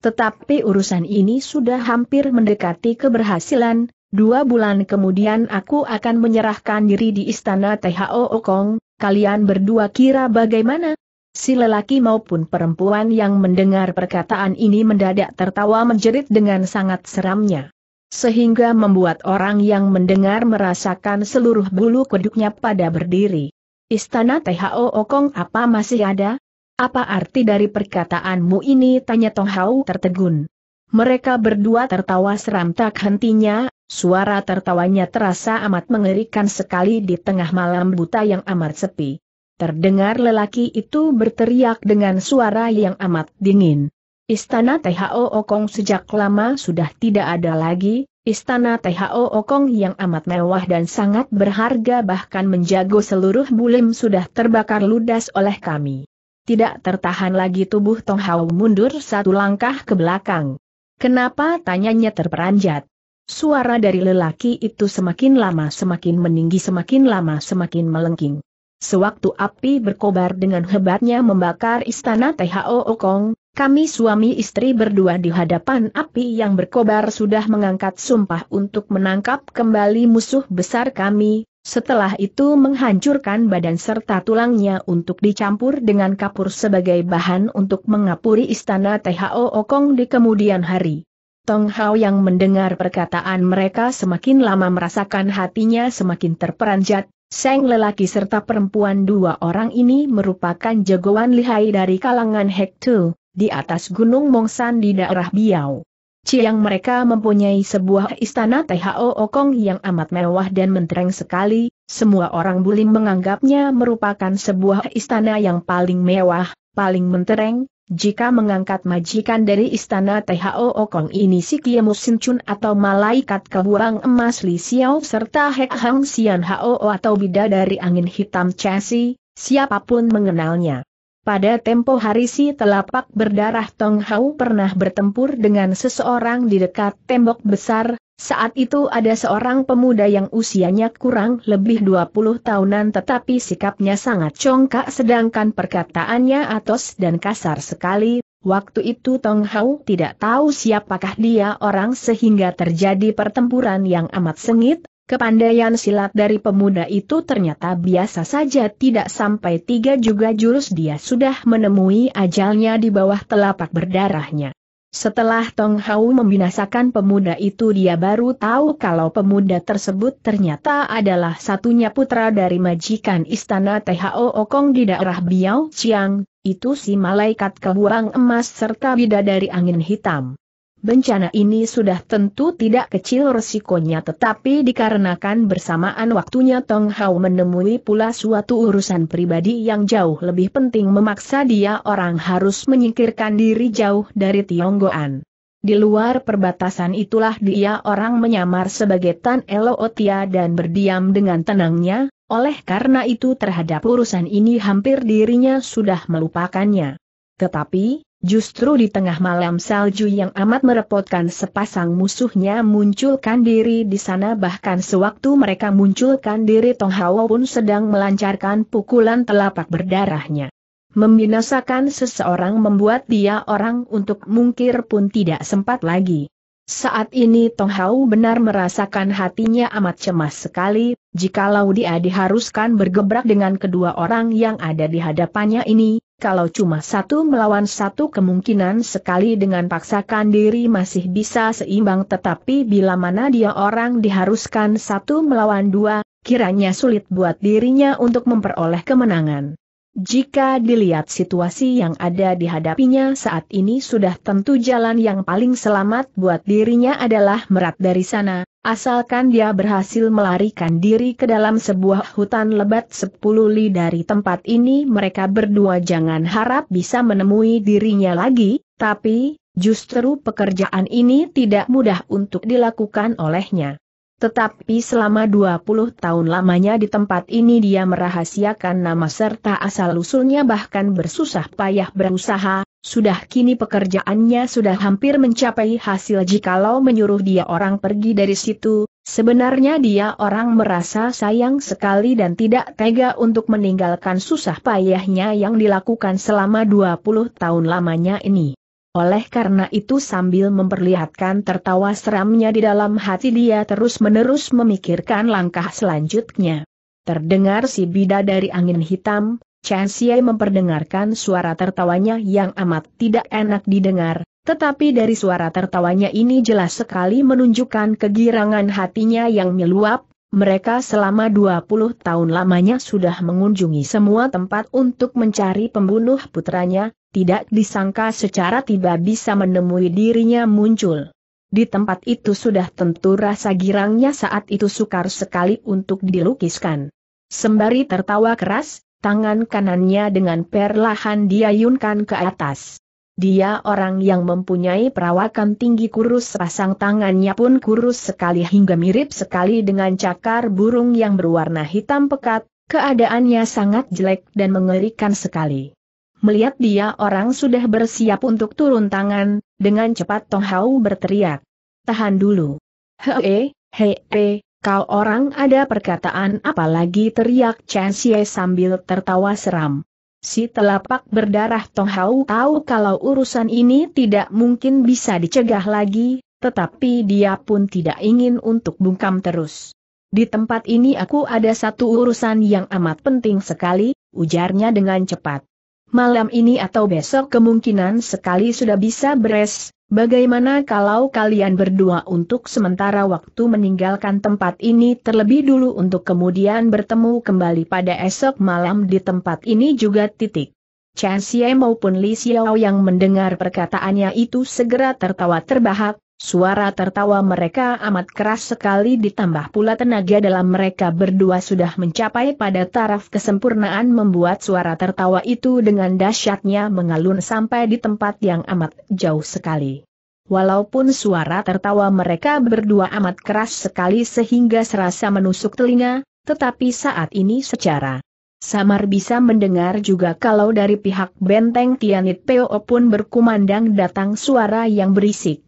Tetapi urusan ini sudah hampir mendekati keberhasilan, dua bulan kemudian aku akan menyerahkan diri di istana THO Okong, kalian berdua kira bagaimana? Si lelaki maupun perempuan yang mendengar perkataan ini mendadak tertawa menjerit dengan sangat seramnya. Sehingga membuat orang yang mendengar merasakan seluruh bulu kuduknya pada berdiri. Istana THO Okong apa masih ada? Apa arti dari perkataanmu ini? Tanya Tong Hao tertegun. Mereka berdua tertawa seram tak hentinya, Suara tertawanya terasa amat mengerikan sekali di tengah malam buta yang amat sepi. Terdengar lelaki itu berteriak dengan suara yang amat dingin. Istana THO Okong sejak lama sudah tidak ada lagi, istana THO Okong yang amat mewah dan sangat berharga bahkan menjago seluruh bulim sudah terbakar ludas oleh kami. Tidak tertahan lagi tubuh Tong Hao mundur satu langkah ke belakang. Kenapa tanyanya terperanjat? Suara dari lelaki itu semakin lama semakin meninggi semakin lama semakin melengking. Sewaktu api berkobar dengan hebatnya membakar istana THO Okong, kami suami istri berdua di hadapan api yang berkobar sudah mengangkat sumpah untuk menangkap kembali musuh besar kami, setelah itu menghancurkan badan serta tulangnya untuk dicampur dengan kapur sebagai bahan untuk mengapuri istana THO Okong di kemudian hari. Tong Hao yang mendengar perkataan mereka semakin lama merasakan hatinya semakin terperanjat, Seng lelaki serta perempuan dua orang ini merupakan jagoan lihai dari kalangan Hektu, di atas Gunung Mongsan di daerah Biau. Ciang mereka mempunyai sebuah istana Tho Okong yang amat mewah dan mentereng sekali, semua orang bulim menganggapnya merupakan sebuah istana yang paling mewah, paling mentereng, jika mengangkat majikan dari istana THO Okong ini si Kiemu Sinchun atau malaikat kebuang emas Li Xiao serta Hek Hang Sian Ho atau bidadari angin hitam Chasi, siapapun mengenalnya. Pada tempo hari si telapak berdarah Tong Hao pernah bertempur dengan seseorang di dekat tembok besar, saat itu ada seorang pemuda yang usianya kurang lebih 20 tahunan tetapi sikapnya sangat congkak sedangkan perkataannya atos dan kasar sekali. Waktu itu Tong Hao tidak tahu siapakah dia orang sehingga terjadi pertempuran yang amat sengit, Kepandaian silat dari pemuda itu ternyata biasa saja tidak sampai tiga juga jurus dia sudah menemui ajalnya di bawah telapak berdarahnya. Setelah Tong Hao membinasakan pemuda itu dia baru tahu kalau pemuda tersebut ternyata adalah satunya putra dari majikan istana THO Okong di daerah Biao Chiang, itu si malaikat kebuang emas serta bidadari angin hitam. Bencana ini sudah tentu tidak kecil resikonya tetapi dikarenakan bersamaan waktunya Tong Hao menemui pula suatu urusan pribadi yang jauh lebih penting memaksa dia orang harus menyingkirkan diri jauh dari Tionggoan. Di luar perbatasan itulah dia orang menyamar sebagai Tan Elootia dan berdiam dengan tenangnya, oleh karena itu terhadap urusan ini hampir dirinya sudah melupakannya. Tetapi, Justru di tengah malam salju yang amat merepotkan sepasang musuhnya munculkan diri di sana bahkan sewaktu mereka munculkan diri Tong Hao pun sedang melancarkan pukulan telapak berdarahnya. Membinasakan seseorang membuat dia orang untuk mungkir pun tidak sempat lagi. Saat ini Tong Hao benar merasakan hatinya amat cemas sekali, jikalau dia diharuskan bergebrak dengan kedua orang yang ada di hadapannya ini, kalau cuma satu melawan satu kemungkinan sekali dengan paksakan diri masih bisa seimbang tetapi bila mana dia orang diharuskan satu melawan dua, kiranya sulit buat dirinya untuk memperoleh kemenangan. Jika dilihat situasi yang ada dihadapinya saat ini sudah tentu jalan yang paling selamat buat dirinya adalah merat dari sana, asalkan dia berhasil melarikan diri ke dalam sebuah hutan lebat 10 li dari tempat ini mereka berdua jangan harap bisa menemui dirinya lagi, tapi, justru pekerjaan ini tidak mudah untuk dilakukan olehnya. Tetapi selama 20 tahun lamanya di tempat ini dia merahasiakan nama serta asal-usulnya bahkan bersusah payah berusaha, sudah kini pekerjaannya sudah hampir mencapai hasil jikalau menyuruh dia orang pergi dari situ, sebenarnya dia orang merasa sayang sekali dan tidak tega untuk meninggalkan susah payahnya yang dilakukan selama 20 tahun lamanya ini. Oleh karena itu sambil memperlihatkan tertawa seramnya di dalam hati dia terus-menerus memikirkan langkah selanjutnya. Terdengar si bida dari angin hitam, Chen Xie memperdengarkan suara tertawanya yang amat tidak enak didengar, tetapi dari suara tertawanya ini jelas sekali menunjukkan kegirangan hatinya yang meluap, mereka selama 20 tahun lamanya sudah mengunjungi semua tempat untuk mencari pembunuh putranya, tidak disangka secara tiba bisa menemui dirinya muncul. Di tempat itu sudah tentu rasa girangnya saat itu sukar sekali untuk dilukiskan. Sembari tertawa keras, tangan kanannya dengan perlahan diayunkan ke atas. Dia orang yang mempunyai perawakan tinggi kurus pasang tangannya pun kurus sekali hingga mirip sekali dengan cakar burung yang berwarna hitam pekat, keadaannya sangat jelek dan mengerikan sekali. Melihat dia orang sudah bersiap untuk turun tangan, dengan cepat Tong Hao berteriak. Tahan dulu. Hei, hei, kau orang ada perkataan apalagi teriak Chen Xie sambil tertawa seram. Si telapak berdarah Tong Hao tahu kalau urusan ini tidak mungkin bisa dicegah lagi, tetapi dia pun tidak ingin untuk bungkam terus. Di tempat ini aku ada satu urusan yang amat penting sekali, ujarnya dengan cepat malam ini atau besok kemungkinan sekali sudah bisa beres, bagaimana kalau kalian berdua untuk sementara waktu meninggalkan tempat ini terlebih dulu untuk kemudian bertemu kembali pada esok malam di tempat ini juga titik. Chen Xie maupun Li Xiao yang mendengar perkataannya itu segera tertawa terbahak, Suara tertawa mereka amat keras sekali ditambah pula tenaga dalam mereka berdua sudah mencapai pada taraf kesempurnaan membuat suara tertawa itu dengan dahsyatnya mengalun sampai di tempat yang amat jauh sekali. Walaupun suara tertawa mereka berdua amat keras sekali sehingga serasa menusuk telinga, tetapi saat ini secara Samar bisa mendengar juga kalau dari pihak benteng Tianit Peo pun berkumandang datang suara yang berisik.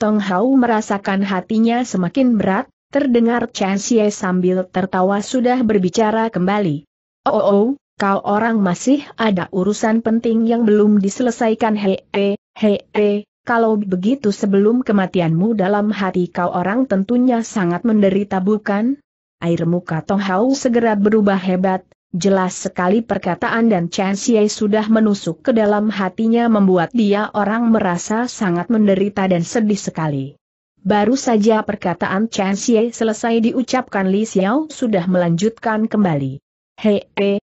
Tong Hao merasakan hatinya semakin berat, terdengar Chen Xie sambil tertawa sudah berbicara kembali. Oh, oh, oh kau orang masih ada urusan penting yang belum diselesaikan hee, hee, kalau begitu sebelum kematianmu dalam hati kau orang tentunya sangat menderita bukan? Air muka Tong Hao segera berubah hebat, Jelas sekali perkataan dan Chen Xie sudah menusuk ke dalam hatinya membuat dia orang merasa sangat menderita dan sedih sekali. Baru saja perkataan Chen Xie selesai diucapkan Li Xiao sudah melanjutkan kembali. Hei, hei,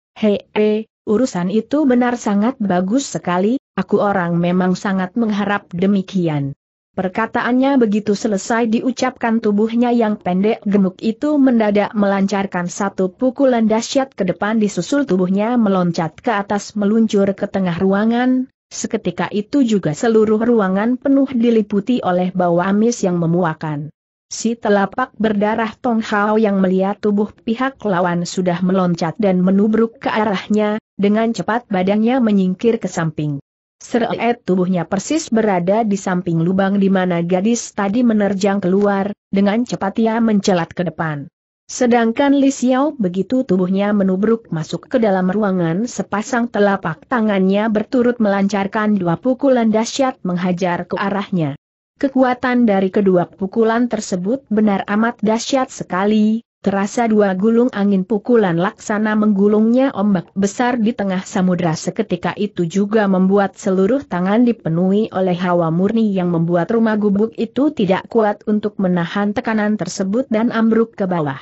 he, urusan itu benar sangat bagus sekali, aku orang memang sangat mengharap demikian. Perkataannya begitu selesai diucapkan tubuhnya yang pendek gemuk itu mendadak melancarkan satu pukulan dahsyat ke depan disusul tubuhnya meloncat ke atas meluncur ke tengah ruangan, seketika itu juga seluruh ruangan penuh diliputi oleh bau amis yang memuakan. Si telapak berdarah Tong Hao yang melihat tubuh pihak lawan sudah meloncat dan menubruk ke arahnya, dengan cepat badannya menyingkir ke samping. Seret tubuhnya persis berada di samping lubang di mana gadis tadi menerjang keluar, dengan cepat ia mencelat ke depan. Sedangkan Li Xiao begitu tubuhnya menubruk masuk ke dalam ruangan sepasang telapak tangannya berturut melancarkan dua pukulan dahsyat menghajar ke arahnya. Kekuatan dari kedua pukulan tersebut benar amat dahsyat sekali, Terasa dua gulung angin pukulan laksana menggulungnya ombak besar di tengah samudera seketika itu juga membuat seluruh tangan dipenuhi oleh hawa murni yang membuat rumah gubuk itu tidak kuat untuk menahan tekanan tersebut dan ambruk ke bawah.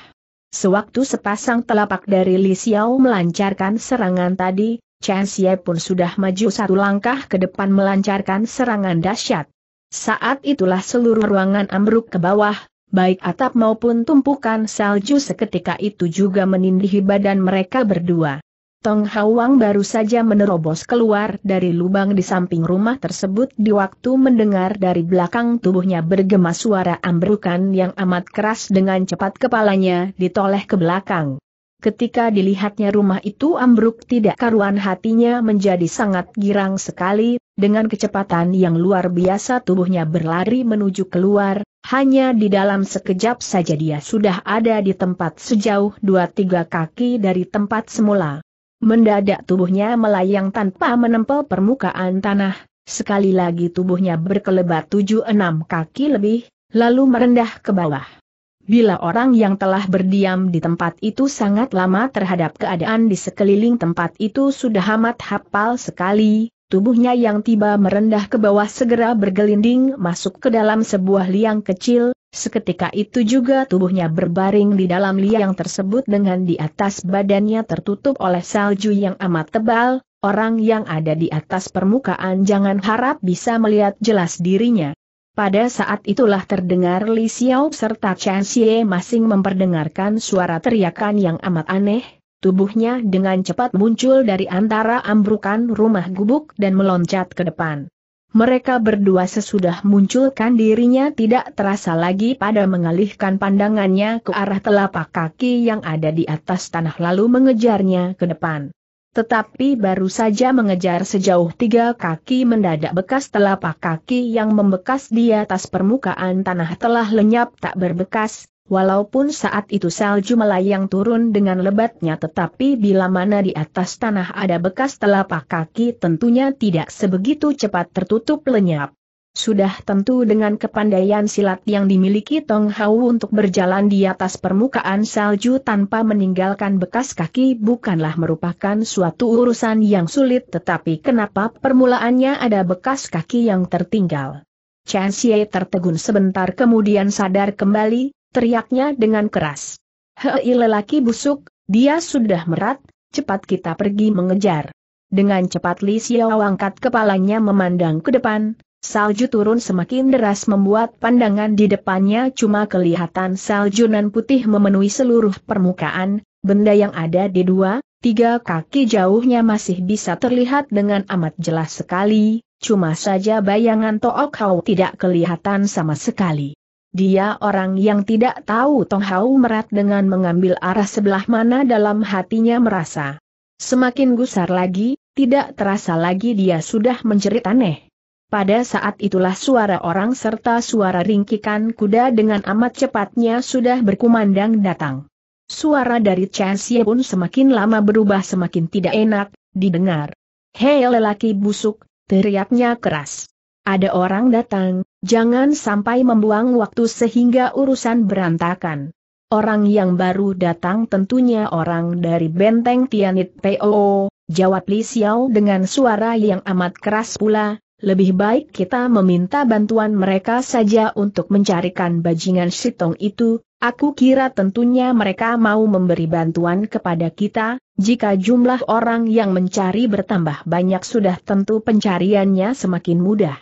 Sewaktu sepasang telapak dari Li Xiao melancarkan serangan tadi, Chen Xie pun sudah maju satu langkah ke depan melancarkan serangan dahsyat. Saat itulah seluruh ruangan ambruk ke bawah, baik atap maupun tumpukan salju seketika itu juga menindihi badan mereka berdua. Tong Hawang baru saja menerobos keluar dari lubang di samping rumah tersebut di waktu mendengar dari belakang tubuhnya bergema suara ambrukan yang amat keras dengan cepat kepalanya ditoleh ke belakang. Ketika dilihatnya rumah itu ambruk tidak karuan hatinya menjadi sangat girang sekali, dengan kecepatan yang luar biasa tubuhnya berlari menuju keluar, hanya di dalam sekejap saja dia sudah ada di tempat sejauh dua tiga kaki dari tempat semula. Mendadak tubuhnya melayang tanpa menempel permukaan tanah, sekali lagi tubuhnya berkelebat tujuh enam kaki lebih, lalu merendah ke bawah. Bila orang yang telah berdiam di tempat itu sangat lama terhadap keadaan di sekeliling tempat itu sudah amat hafal sekali, tubuhnya yang tiba merendah ke bawah segera bergelinding masuk ke dalam sebuah liang kecil, seketika itu juga tubuhnya berbaring di dalam liang tersebut dengan di atas badannya tertutup oleh salju yang amat tebal, orang yang ada di atas permukaan jangan harap bisa melihat jelas dirinya. Pada saat itulah terdengar Li Xiao serta Chen Xie masing memperdengarkan suara teriakan yang amat aneh, tubuhnya dengan cepat muncul dari antara ambrukan rumah gubuk dan meloncat ke depan. Mereka berdua sesudah munculkan dirinya tidak terasa lagi pada mengalihkan pandangannya ke arah telapak kaki yang ada di atas tanah lalu mengejarnya ke depan. Tetapi baru saja mengejar sejauh tiga kaki mendadak bekas telapak kaki yang membekas di atas permukaan tanah telah lenyap tak berbekas, walaupun saat itu salju melayang turun dengan lebatnya tetapi bila mana di atas tanah ada bekas telapak kaki tentunya tidak sebegitu cepat tertutup lenyap. Sudah tentu dengan kepandaian silat yang dimiliki Tong Hau untuk berjalan di atas permukaan salju tanpa meninggalkan bekas kaki bukanlah merupakan suatu urusan yang sulit tetapi kenapa permulaannya ada bekas kaki yang tertinggal. Chen Xie tertegun sebentar kemudian sadar kembali, teriaknya dengan keras. Hei lelaki busuk, dia sudah merat, cepat kita pergi mengejar. Dengan cepat Li Xiao angkat kepalanya memandang ke depan, Salju turun semakin deras membuat pandangan di depannya cuma kelihatan saljunan putih memenuhi seluruh permukaan, benda yang ada di dua, tiga kaki jauhnya masih bisa terlihat dengan amat jelas sekali, cuma saja bayangan Tok Hau tidak kelihatan sama sekali. Dia orang yang tidak tahu Tong Hau merat dengan mengambil arah sebelah mana dalam hatinya merasa. Semakin gusar lagi, tidak terasa lagi dia sudah menjerit aneh. Pada saat itulah suara orang serta suara ringkikan kuda dengan amat cepatnya sudah berkumandang datang. Suara dari Chen Xie pun semakin lama berubah semakin tidak enak, didengar. Hei lelaki busuk, teriaknya keras. Ada orang datang, jangan sampai membuang waktu sehingga urusan berantakan. Orang yang baru datang tentunya orang dari benteng Tianit POO, jawab Li Xiao dengan suara yang amat keras pula, lebih baik kita meminta bantuan mereka saja untuk mencarikan bajingan sitong itu, aku kira tentunya mereka mau memberi bantuan kepada kita, jika jumlah orang yang mencari bertambah banyak sudah tentu pencariannya semakin mudah.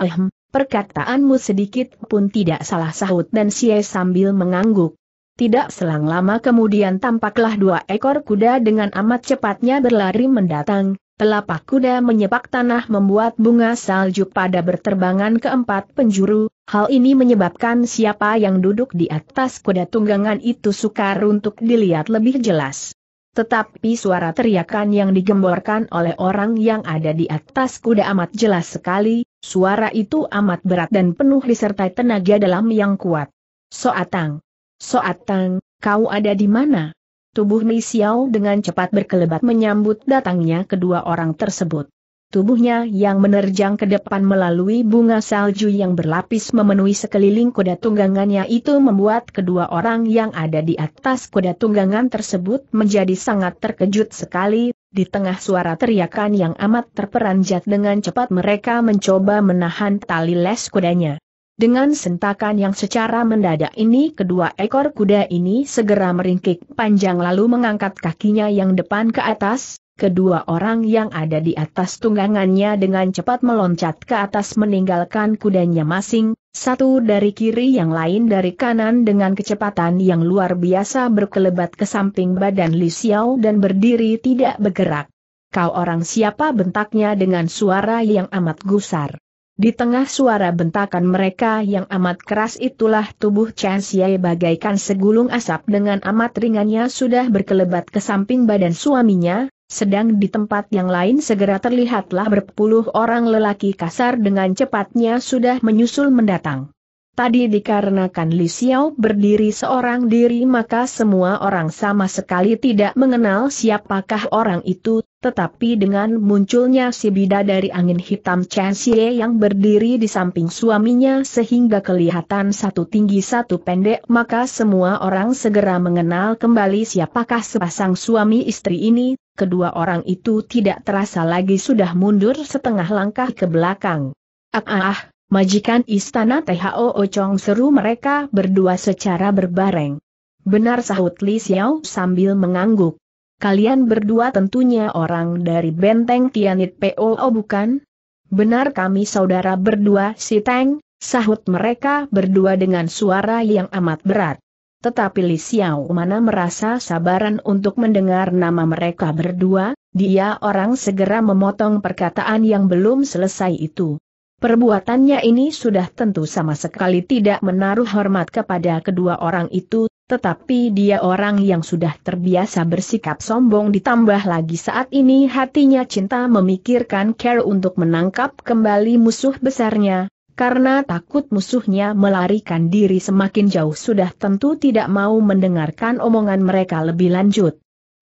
Ehm, perkataanmu sedikit pun tidak salah sahut dan sie sambil mengangguk. Tidak selang lama kemudian tampaklah dua ekor kuda dengan amat cepatnya berlari mendatang, Telapak kuda menyepak tanah membuat bunga salju pada berterbangan ke empat penjuru, hal ini menyebabkan siapa yang duduk di atas kuda tunggangan itu sukar untuk dilihat lebih jelas. Tetapi suara teriakan yang digemborkan oleh orang yang ada di atas kuda amat jelas sekali, suara itu amat berat dan penuh disertai tenaga dalam yang kuat. Soatang! Soatang, kau ada di mana? Tubuh Li Xiao dengan cepat berkelebat menyambut datangnya kedua orang tersebut. Tubuhnya yang menerjang ke depan melalui bunga salju yang berlapis memenuhi sekeliling kuda tunggangannya itu membuat kedua orang yang ada di atas kuda tunggangan tersebut menjadi sangat terkejut sekali, di tengah suara teriakan yang amat terperanjat dengan cepat mereka mencoba menahan tali les kudanya. Dengan sentakan yang secara mendadak ini kedua ekor kuda ini segera meringkik panjang lalu mengangkat kakinya yang depan ke atas, kedua orang yang ada di atas tunggangannya dengan cepat meloncat ke atas meninggalkan kudanya masing, satu dari kiri yang lain dari kanan dengan kecepatan yang luar biasa berkelebat ke samping badan Li Xiao dan berdiri tidak bergerak. Kau orang siapa bentaknya dengan suara yang amat gusar. Di tengah suara bentakan mereka yang amat keras itulah tubuh Chen Xie bagaikan segulung asap dengan amat ringannya sudah berkelebat ke samping badan suaminya, sedang di tempat yang lain segera terlihatlah berpuluh orang lelaki kasar dengan cepatnya sudah menyusul mendatang. Tadi dikarenakan Li Xiao berdiri seorang diri maka semua orang sama sekali tidak mengenal siapakah orang itu, tetapi dengan munculnya si bida dari angin hitam Chen Xie yang berdiri di samping suaminya sehingga kelihatan satu tinggi satu pendek maka semua orang segera mengenal kembali siapakah sepasang suami istri ini, kedua orang itu tidak terasa lagi sudah mundur setengah langkah ke belakang. Ah ah ah, majikan istana THO Ocong seru mereka berdua secara berbareng. Benar sahut Li Xiao sambil mengangguk. Kalian berdua tentunya orang dari benteng Tianit POO bukan? Benar kami saudara berdua si Tang, sahut mereka berdua dengan suara yang amat berat. Tetapi Li Xiao mana merasa sabaran untuk mendengar nama mereka berdua, dia orang segera memotong perkataan yang belum selesai itu. Perbuatannya ini sudah tentu sama sekali tidak menaruh hormat kepada kedua orang itu, tetapi dia orang yang sudah terbiasa bersikap sombong ditambah lagi saat ini hatinya cinta memikirkan care untuk menangkap kembali musuh besarnya, karena takut musuhnya melarikan diri semakin jauh sudah tentu tidak mau mendengarkan omongan mereka lebih lanjut.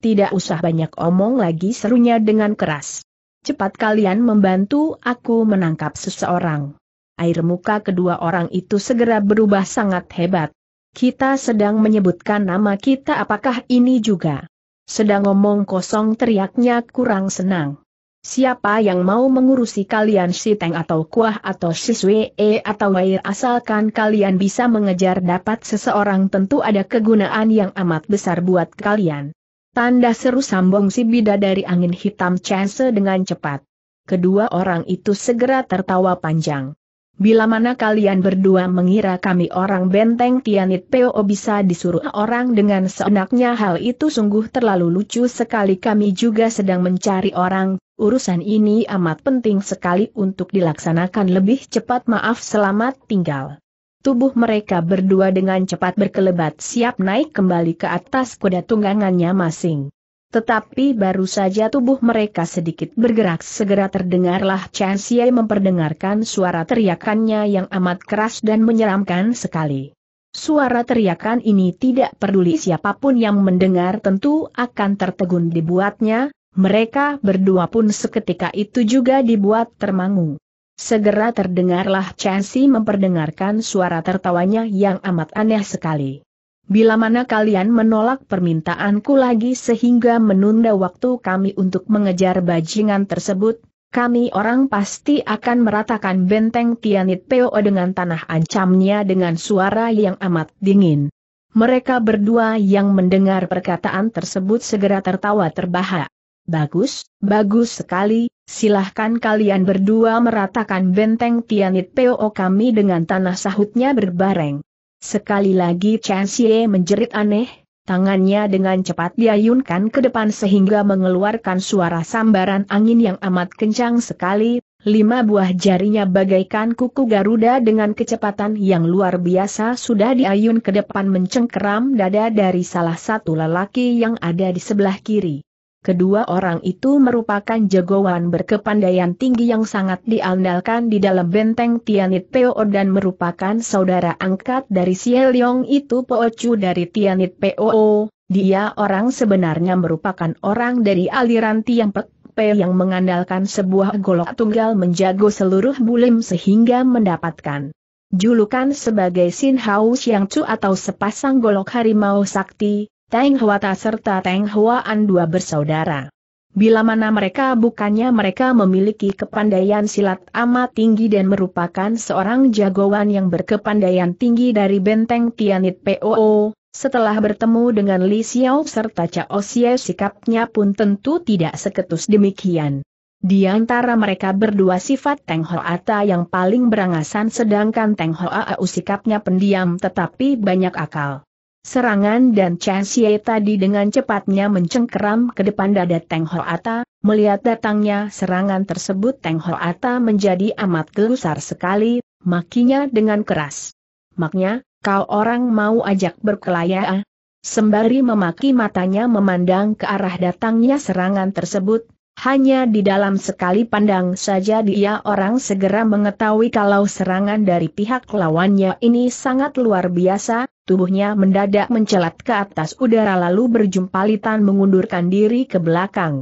Tidak usah banyak omong lagi serunya dengan keras. Cepat kalian membantu aku menangkap seseorang. Air muka kedua orang itu segera berubah sangat hebat. Kita sedang menyebutkan nama kita apakah ini juga? Sedang ngomong kosong teriaknya kurang senang. Siapa yang mau mengurusi kalian si Teng atau Kuah atau Siswe atau Wair asalkan kalian bisa mengejar dapat seseorang tentu ada kegunaan yang amat besar buat kalian. Tanda seru sambong si bida dari angin hitam Chance dengan cepat. Kedua orang itu segera tertawa panjang. Bila mana kalian berdua mengira kami orang benteng Tianit Peo bisa disuruh orang dengan seenaknya hal itu sungguh terlalu lucu sekali kami juga sedang mencari orang, urusan ini amat penting sekali untuk dilaksanakan lebih cepat maaf selamat tinggal tubuh mereka berdua dengan cepat berkelebat siap naik kembali ke atas kuda tunggangannya masing. Tetapi baru saja tubuh mereka sedikit bergerak segera terdengarlah Chen Xie memperdengarkan suara teriakannya yang amat keras dan menyeramkan sekali. Suara teriakan ini tidak peduli siapapun yang mendengar tentu akan tertegun dibuatnya, mereka berdua pun seketika itu juga dibuat termangu. Segera terdengarlah Chansi memperdengarkan suara tertawanya yang amat aneh sekali. Bila mana kalian menolak permintaanku lagi sehingga menunda waktu kami untuk mengejar bajingan tersebut, kami orang pasti akan meratakan benteng Tianit Peo dengan tanah ancamnya dengan suara yang amat dingin. Mereka berdua yang mendengar perkataan tersebut segera tertawa terbahak. Bagus, bagus sekali, Silahkan kalian berdua meratakan benteng Tianit Peo kami dengan tanah sahutnya berbareng. Sekali lagi Chen Xie menjerit aneh, tangannya dengan cepat diayunkan ke depan sehingga mengeluarkan suara sambaran angin yang amat kencang sekali, lima buah jarinya bagaikan kuku Garuda dengan kecepatan yang luar biasa sudah diayun ke depan mencengkeram dada dari salah satu lelaki yang ada di sebelah kiri. Kedua orang itu merupakan jagoan berkepandaian tinggi yang sangat diandalkan di dalam benteng Tianit Po dan merupakan saudara angkat dari Xie Liong itu Chu dari Tianit Po. Dia orang sebenarnya merupakan orang dari aliran Tiang Pek yang mengandalkan sebuah golok tunggal menjago seluruh bulim sehingga mendapatkan julukan sebagai Sin Hao Xiang Chu atau sepasang golok harimau sakti, Teng Huata serta Teng Huaan dua bersaudara. Bila mana mereka bukannya mereka memiliki kepandaian silat amat tinggi dan merupakan seorang jagoan yang berkepandaian tinggi dari benteng Tianit POO, setelah bertemu dengan Li Xiao serta Cao Xie sikapnya pun tentu tidak seketus demikian. Di antara mereka berdua sifat Teng Hoata yang paling berangasan sedangkan Teng A sikapnya pendiam tetapi banyak akal. Serangan dan Xie tadi dengan cepatnya mencengkeram ke depan dada Teng Ata, melihat datangnya serangan tersebut Teng Ata menjadi amat gelusar sekali, makinya dengan keras. Maknya, kau orang mau ajak berkelaya? Sembari memaki matanya memandang ke arah datangnya serangan tersebut, hanya di dalam sekali pandang saja dia orang segera mengetahui kalau serangan dari pihak lawannya ini sangat luar biasa, tubuhnya mendadak mencelat ke atas udara lalu berjumpalitan mengundurkan diri ke belakang.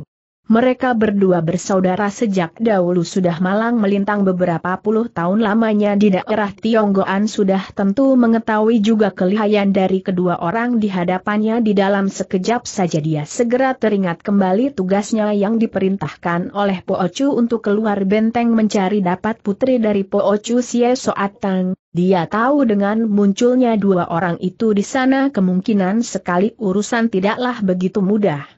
Mereka berdua bersaudara sejak dahulu sudah malang melintang beberapa puluh tahun lamanya di daerah Tionggoan sudah tentu mengetahui juga kelihayan dari kedua orang di hadapannya di dalam sekejap saja dia segera teringat kembali tugasnya yang diperintahkan oleh Po Ocu untuk keluar benteng mencari dapat putri dari Po Ocu Xie Soatang. Dia tahu dengan munculnya dua orang itu di sana kemungkinan sekali urusan tidaklah begitu mudah.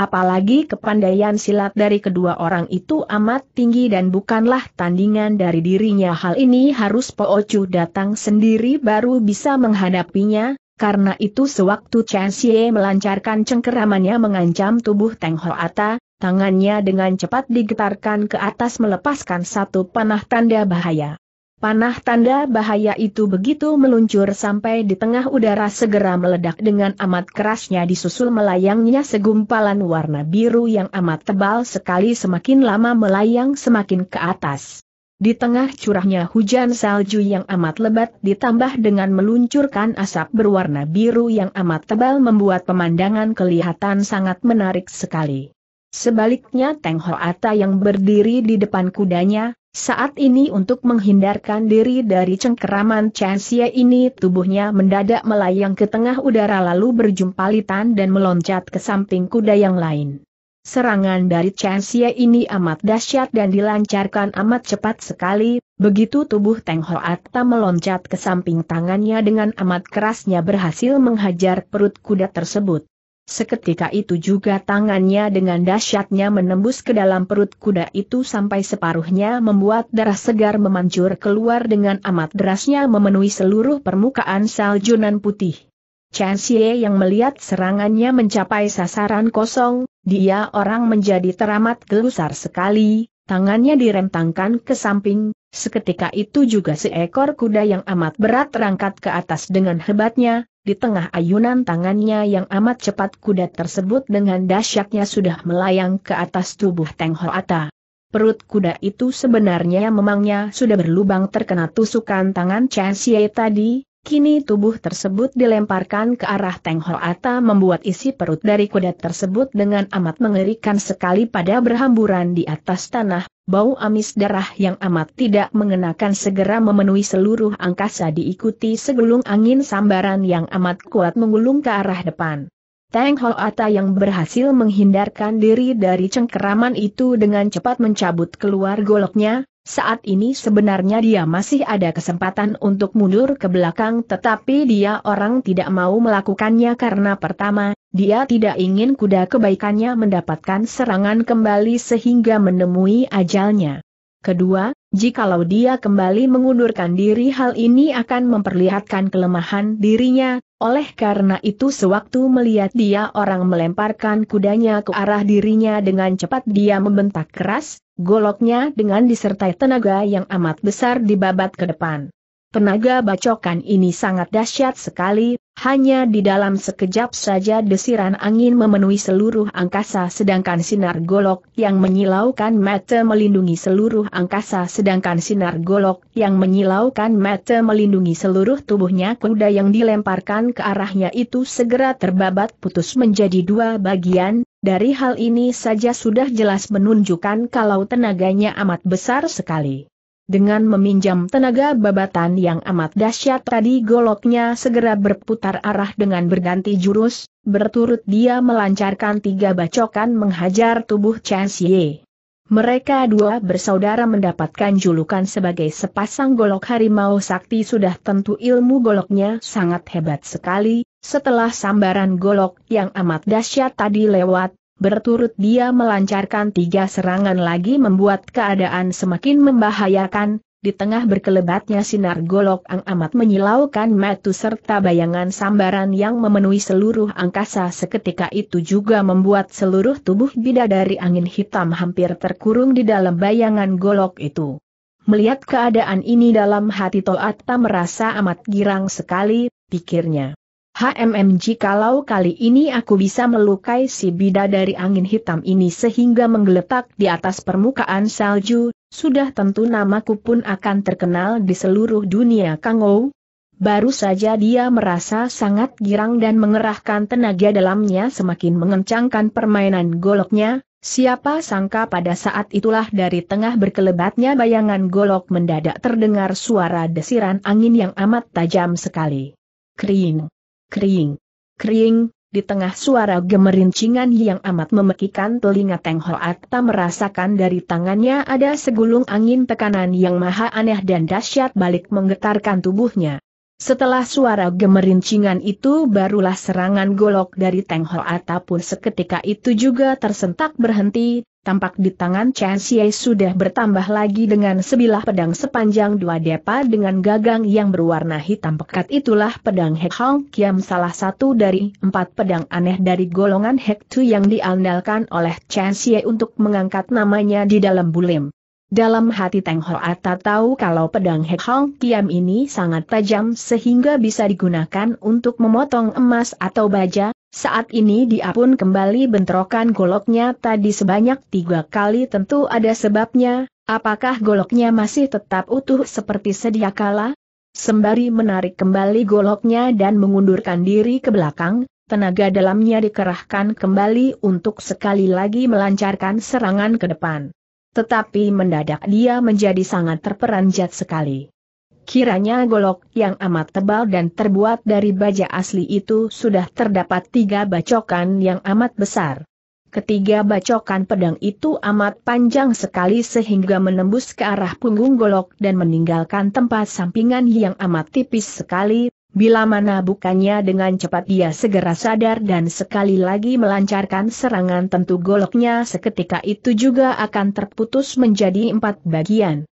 Apalagi kepandaian silat dari kedua orang itu amat tinggi dan bukanlah tandingan dari dirinya hal ini harus Po Ocu datang sendiri baru bisa menghadapinya, karena itu sewaktu Chen Xie melancarkan cengkeramannya mengancam tubuh Teng Hoata, tangannya dengan cepat digetarkan ke atas melepaskan satu panah tanda bahaya. Panah tanda bahaya itu begitu meluncur sampai di tengah udara segera meledak dengan amat kerasnya disusul melayangnya segumpalan warna biru yang amat tebal sekali semakin lama melayang semakin ke atas. Di tengah curahnya hujan salju yang amat lebat ditambah dengan meluncurkan asap berwarna biru yang amat tebal membuat pemandangan kelihatan sangat menarik sekali. Sebaliknya Teng Hoata yang berdiri di depan kudanya, saat ini untuk menghindarkan diri dari cengkeraman Chansia ini tubuhnya mendadak melayang ke tengah udara lalu berjumpa berjumpalitan dan meloncat ke samping kuda yang lain. Serangan dari Chansia ini amat dahsyat dan dilancarkan amat cepat sekali, begitu tubuh Teng Hoatta meloncat ke samping tangannya dengan amat kerasnya berhasil menghajar perut kuda tersebut. Seketika itu juga tangannya dengan dahsyatnya menembus ke dalam perut kuda itu sampai separuhnya membuat darah segar memancur keluar dengan amat derasnya memenuhi seluruh permukaan saljunan putih. Chen Xie yang melihat serangannya mencapai sasaran kosong, dia orang menjadi teramat gelusar sekali, tangannya direntangkan ke samping, seketika itu juga seekor kuda yang amat berat terangkat ke atas dengan hebatnya, di tengah ayunan tangannya yang amat cepat kuda tersebut dengan dahsyatnya sudah melayang ke atas tubuh Teng Hoata. Perut kuda itu sebenarnya memangnya sudah berlubang terkena tusukan tangan Chen Xie tadi, Kini tubuh tersebut dilemparkan ke arah Teng Hoata membuat isi perut dari kuda tersebut dengan amat mengerikan sekali pada berhamburan di atas tanah, bau amis darah yang amat tidak mengenakan segera memenuhi seluruh angkasa diikuti segelung angin sambaran yang amat kuat menggulung ke arah depan. Teng Hoata yang berhasil menghindarkan diri dari cengkeraman itu dengan cepat mencabut keluar goloknya, saat ini sebenarnya dia masih ada kesempatan untuk mundur ke belakang tetapi dia orang tidak mau melakukannya karena pertama, dia tidak ingin kuda kebaikannya mendapatkan serangan kembali sehingga menemui ajalnya. Kedua, jikalau dia kembali mengundurkan diri hal ini akan memperlihatkan kelemahan dirinya, oleh karena itu sewaktu melihat dia orang melemparkan kudanya ke arah dirinya dengan cepat dia membentak keras, goloknya dengan disertai tenaga yang amat besar dibabat ke depan. Tenaga bacokan ini sangat dahsyat sekali, hanya di dalam sekejap saja desiran angin memenuhi seluruh angkasa sedangkan sinar golok yang menyilaukan mata melindungi seluruh angkasa sedangkan sinar golok yang menyilaukan mata melindungi seluruh tubuhnya kuda yang dilemparkan ke arahnya itu segera terbabat putus menjadi dua bagian, dari hal ini saja sudah jelas menunjukkan kalau tenaganya amat besar sekali. Dengan meminjam tenaga babatan yang amat dahsyat tadi goloknya segera berputar arah dengan berganti jurus, berturut dia melancarkan tiga bacokan menghajar tubuh Chen Xie. Mereka dua bersaudara mendapatkan julukan sebagai sepasang golok harimau sakti sudah tentu ilmu goloknya sangat hebat sekali, setelah sambaran golok yang amat dahsyat tadi lewat, berturut dia melancarkan tiga serangan lagi membuat keadaan semakin membahayakan, di tengah berkelebatnya sinar golok ang amat menyilaukan metu serta bayangan sambaran yang memenuhi seluruh angkasa seketika itu juga membuat seluruh tubuh bidadari angin hitam hampir terkurung di dalam bayangan golok itu. Melihat keadaan ini dalam hati Toatta merasa amat girang sekali, pikirnya. HMM jikalau kali ini aku bisa melukai si bida dari angin hitam ini sehingga menggeletak di atas permukaan salju, sudah tentu namaku pun akan terkenal di seluruh dunia Kangou. Baru saja dia merasa sangat girang dan mengerahkan tenaga dalamnya semakin mengencangkan permainan goloknya, siapa sangka pada saat itulah dari tengah berkelebatnya bayangan golok mendadak terdengar suara desiran angin yang amat tajam sekali. Kering. Kering. Kering, di tengah suara gemerincingan yang amat memekikan telinga Teng Hoatta merasakan dari tangannya ada segulung angin tekanan yang maha aneh dan dahsyat balik menggetarkan tubuhnya. Setelah suara gemerincingan itu barulah serangan golok dari Teng Hoatta pun seketika itu juga tersentak berhenti, tampak di tangan Chen Xie sudah bertambah lagi dengan sebilah pedang sepanjang dua depa dengan gagang yang berwarna hitam pekat itulah pedang Hek Hong Kiam salah satu dari empat pedang aneh dari golongan Hek Tu yang diandalkan oleh Chen Xie untuk mengangkat namanya di dalam bulim. Dalam hati Teng Hoata tahu kalau pedang Hek Hong Kiam ini sangat tajam sehingga bisa digunakan untuk memotong emas atau baja, saat ini dia pun kembali bentrokan goloknya tadi sebanyak tiga kali tentu ada sebabnya, apakah goloknya masih tetap utuh seperti sedia kala? Sembari menarik kembali goloknya dan mengundurkan diri ke belakang, tenaga dalamnya dikerahkan kembali untuk sekali lagi melancarkan serangan ke depan. Tetapi mendadak dia menjadi sangat terperanjat sekali. Kiranya golok yang amat tebal dan terbuat dari baja asli itu sudah terdapat tiga bacokan yang amat besar. Ketiga bacokan pedang itu amat panjang sekali sehingga menembus ke arah punggung golok dan meninggalkan tempat sampingan yang amat tipis sekali, bila mana bukannya dengan cepat dia segera sadar dan sekali lagi melancarkan serangan tentu goloknya seketika itu juga akan terputus menjadi empat bagian.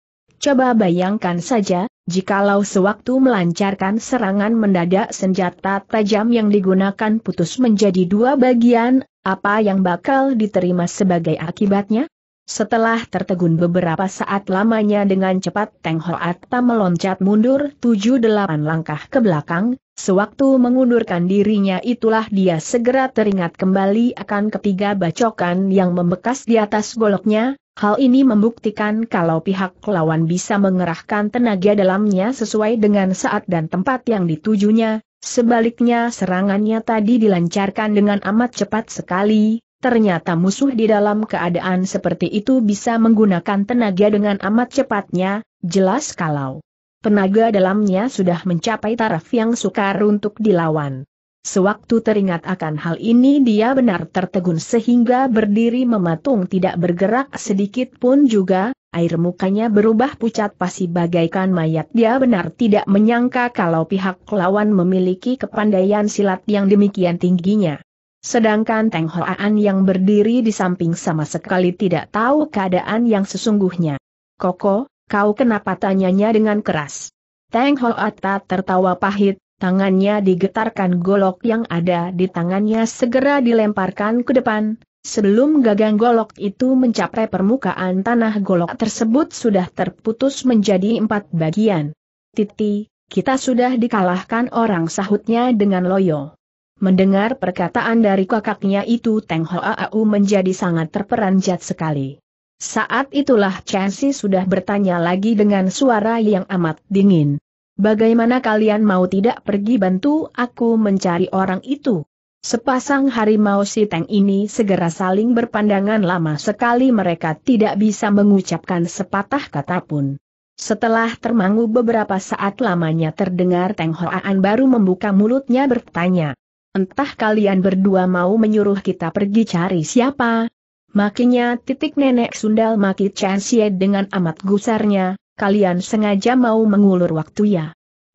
Coba bayangkan saja, jikalau sewaktu melancarkan serangan mendadak senjata tajam yang digunakan putus menjadi dua bagian, apa yang bakal diterima sebagai akibatnya? Setelah tertegun beberapa saat lamanya dengan cepat Teng Hoatta meloncat mundur 7-8 langkah ke belakang, sewaktu mengundurkan dirinya itulah dia segera teringat kembali akan ketiga bacokan yang membekas di atas goloknya, Hal ini membuktikan kalau pihak lawan bisa mengerahkan tenaga dalamnya sesuai dengan saat dan tempat yang ditujunya, sebaliknya serangannya tadi dilancarkan dengan amat cepat sekali, ternyata musuh di dalam keadaan seperti itu bisa menggunakan tenaga dengan amat cepatnya, jelas kalau tenaga dalamnya sudah mencapai taraf yang sukar untuk dilawan. Sewaktu teringat akan hal ini dia benar tertegun sehingga berdiri mematung tidak bergerak sedikit pun juga, air mukanya berubah pucat pasi bagaikan mayat. Dia benar tidak menyangka kalau pihak lawan memiliki kepandaian silat yang demikian tingginya. Sedangkan Teng Hoaan yang berdiri di samping sama sekali tidak tahu keadaan yang sesungguhnya. Koko, kau kenapa tanyanya dengan keras? Teng Hoa tertawa pahit, tangannya digetarkan golok yang ada di tangannya segera dilemparkan ke depan, Sebelum gagang golok itu mencapai permukaan tanah golok tersebut sudah terputus menjadi empat bagian. Titi, kita sudah dikalahkan orang sahutnya dengan loyo. Mendengar perkataan dari kakaknya itu Teng Aau menjadi sangat terperanjat sekali. Saat itulah Chansi sudah bertanya lagi dengan suara yang amat dingin. Bagaimana kalian mau tidak pergi bantu aku mencari orang itu? Sepasang harimau siteng ini segera saling berpandangan lama sekali mereka tidak bisa mengucapkan sepatah kata pun. Setelah termangu beberapa saat lamanya terdengar Teng Hoaan baru membuka mulutnya bertanya. Entah kalian berdua mau menyuruh kita pergi cari siapa? Makinya titik nenek sundal makin Chansie dengan amat gusarnya, kalian sengaja mau mengulur waktu ya.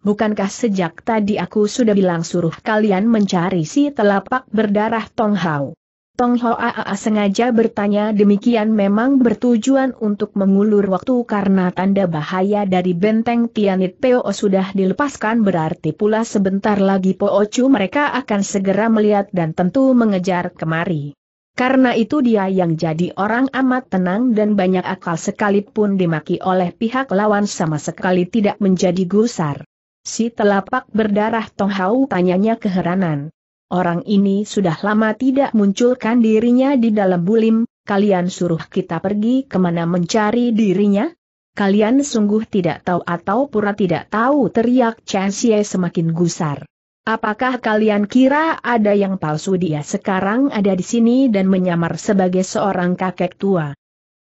Bukankah sejak tadi aku sudah bilang suruh kalian mencari si telapak berdarah Tong Hao? Tong Hao Aa sengaja bertanya demikian memang bertujuan untuk mengulur waktu karena tanda bahaya dari benteng Tianit Peo sudah dilepaskan berarti pula sebentar lagi Po Chu mereka akan segera melihat dan tentu mengejar kemari. Karena itu dia yang jadi orang amat tenang dan banyak akal sekalipun dimaki oleh pihak lawan sama sekali tidak menjadi gusar. Si telapak berdarah Tong Hau tanyanya keheranan. Orang ini sudah lama tidak munculkan dirinya di dalam bulim, kalian suruh kita pergi kemana mencari dirinya? Kalian sungguh tidak tahu atau pura tidak tahu teriak Chen Xie semakin gusar. Apakah kalian kira ada yang palsu dia sekarang ada di sini dan menyamar sebagai seorang kakek tua?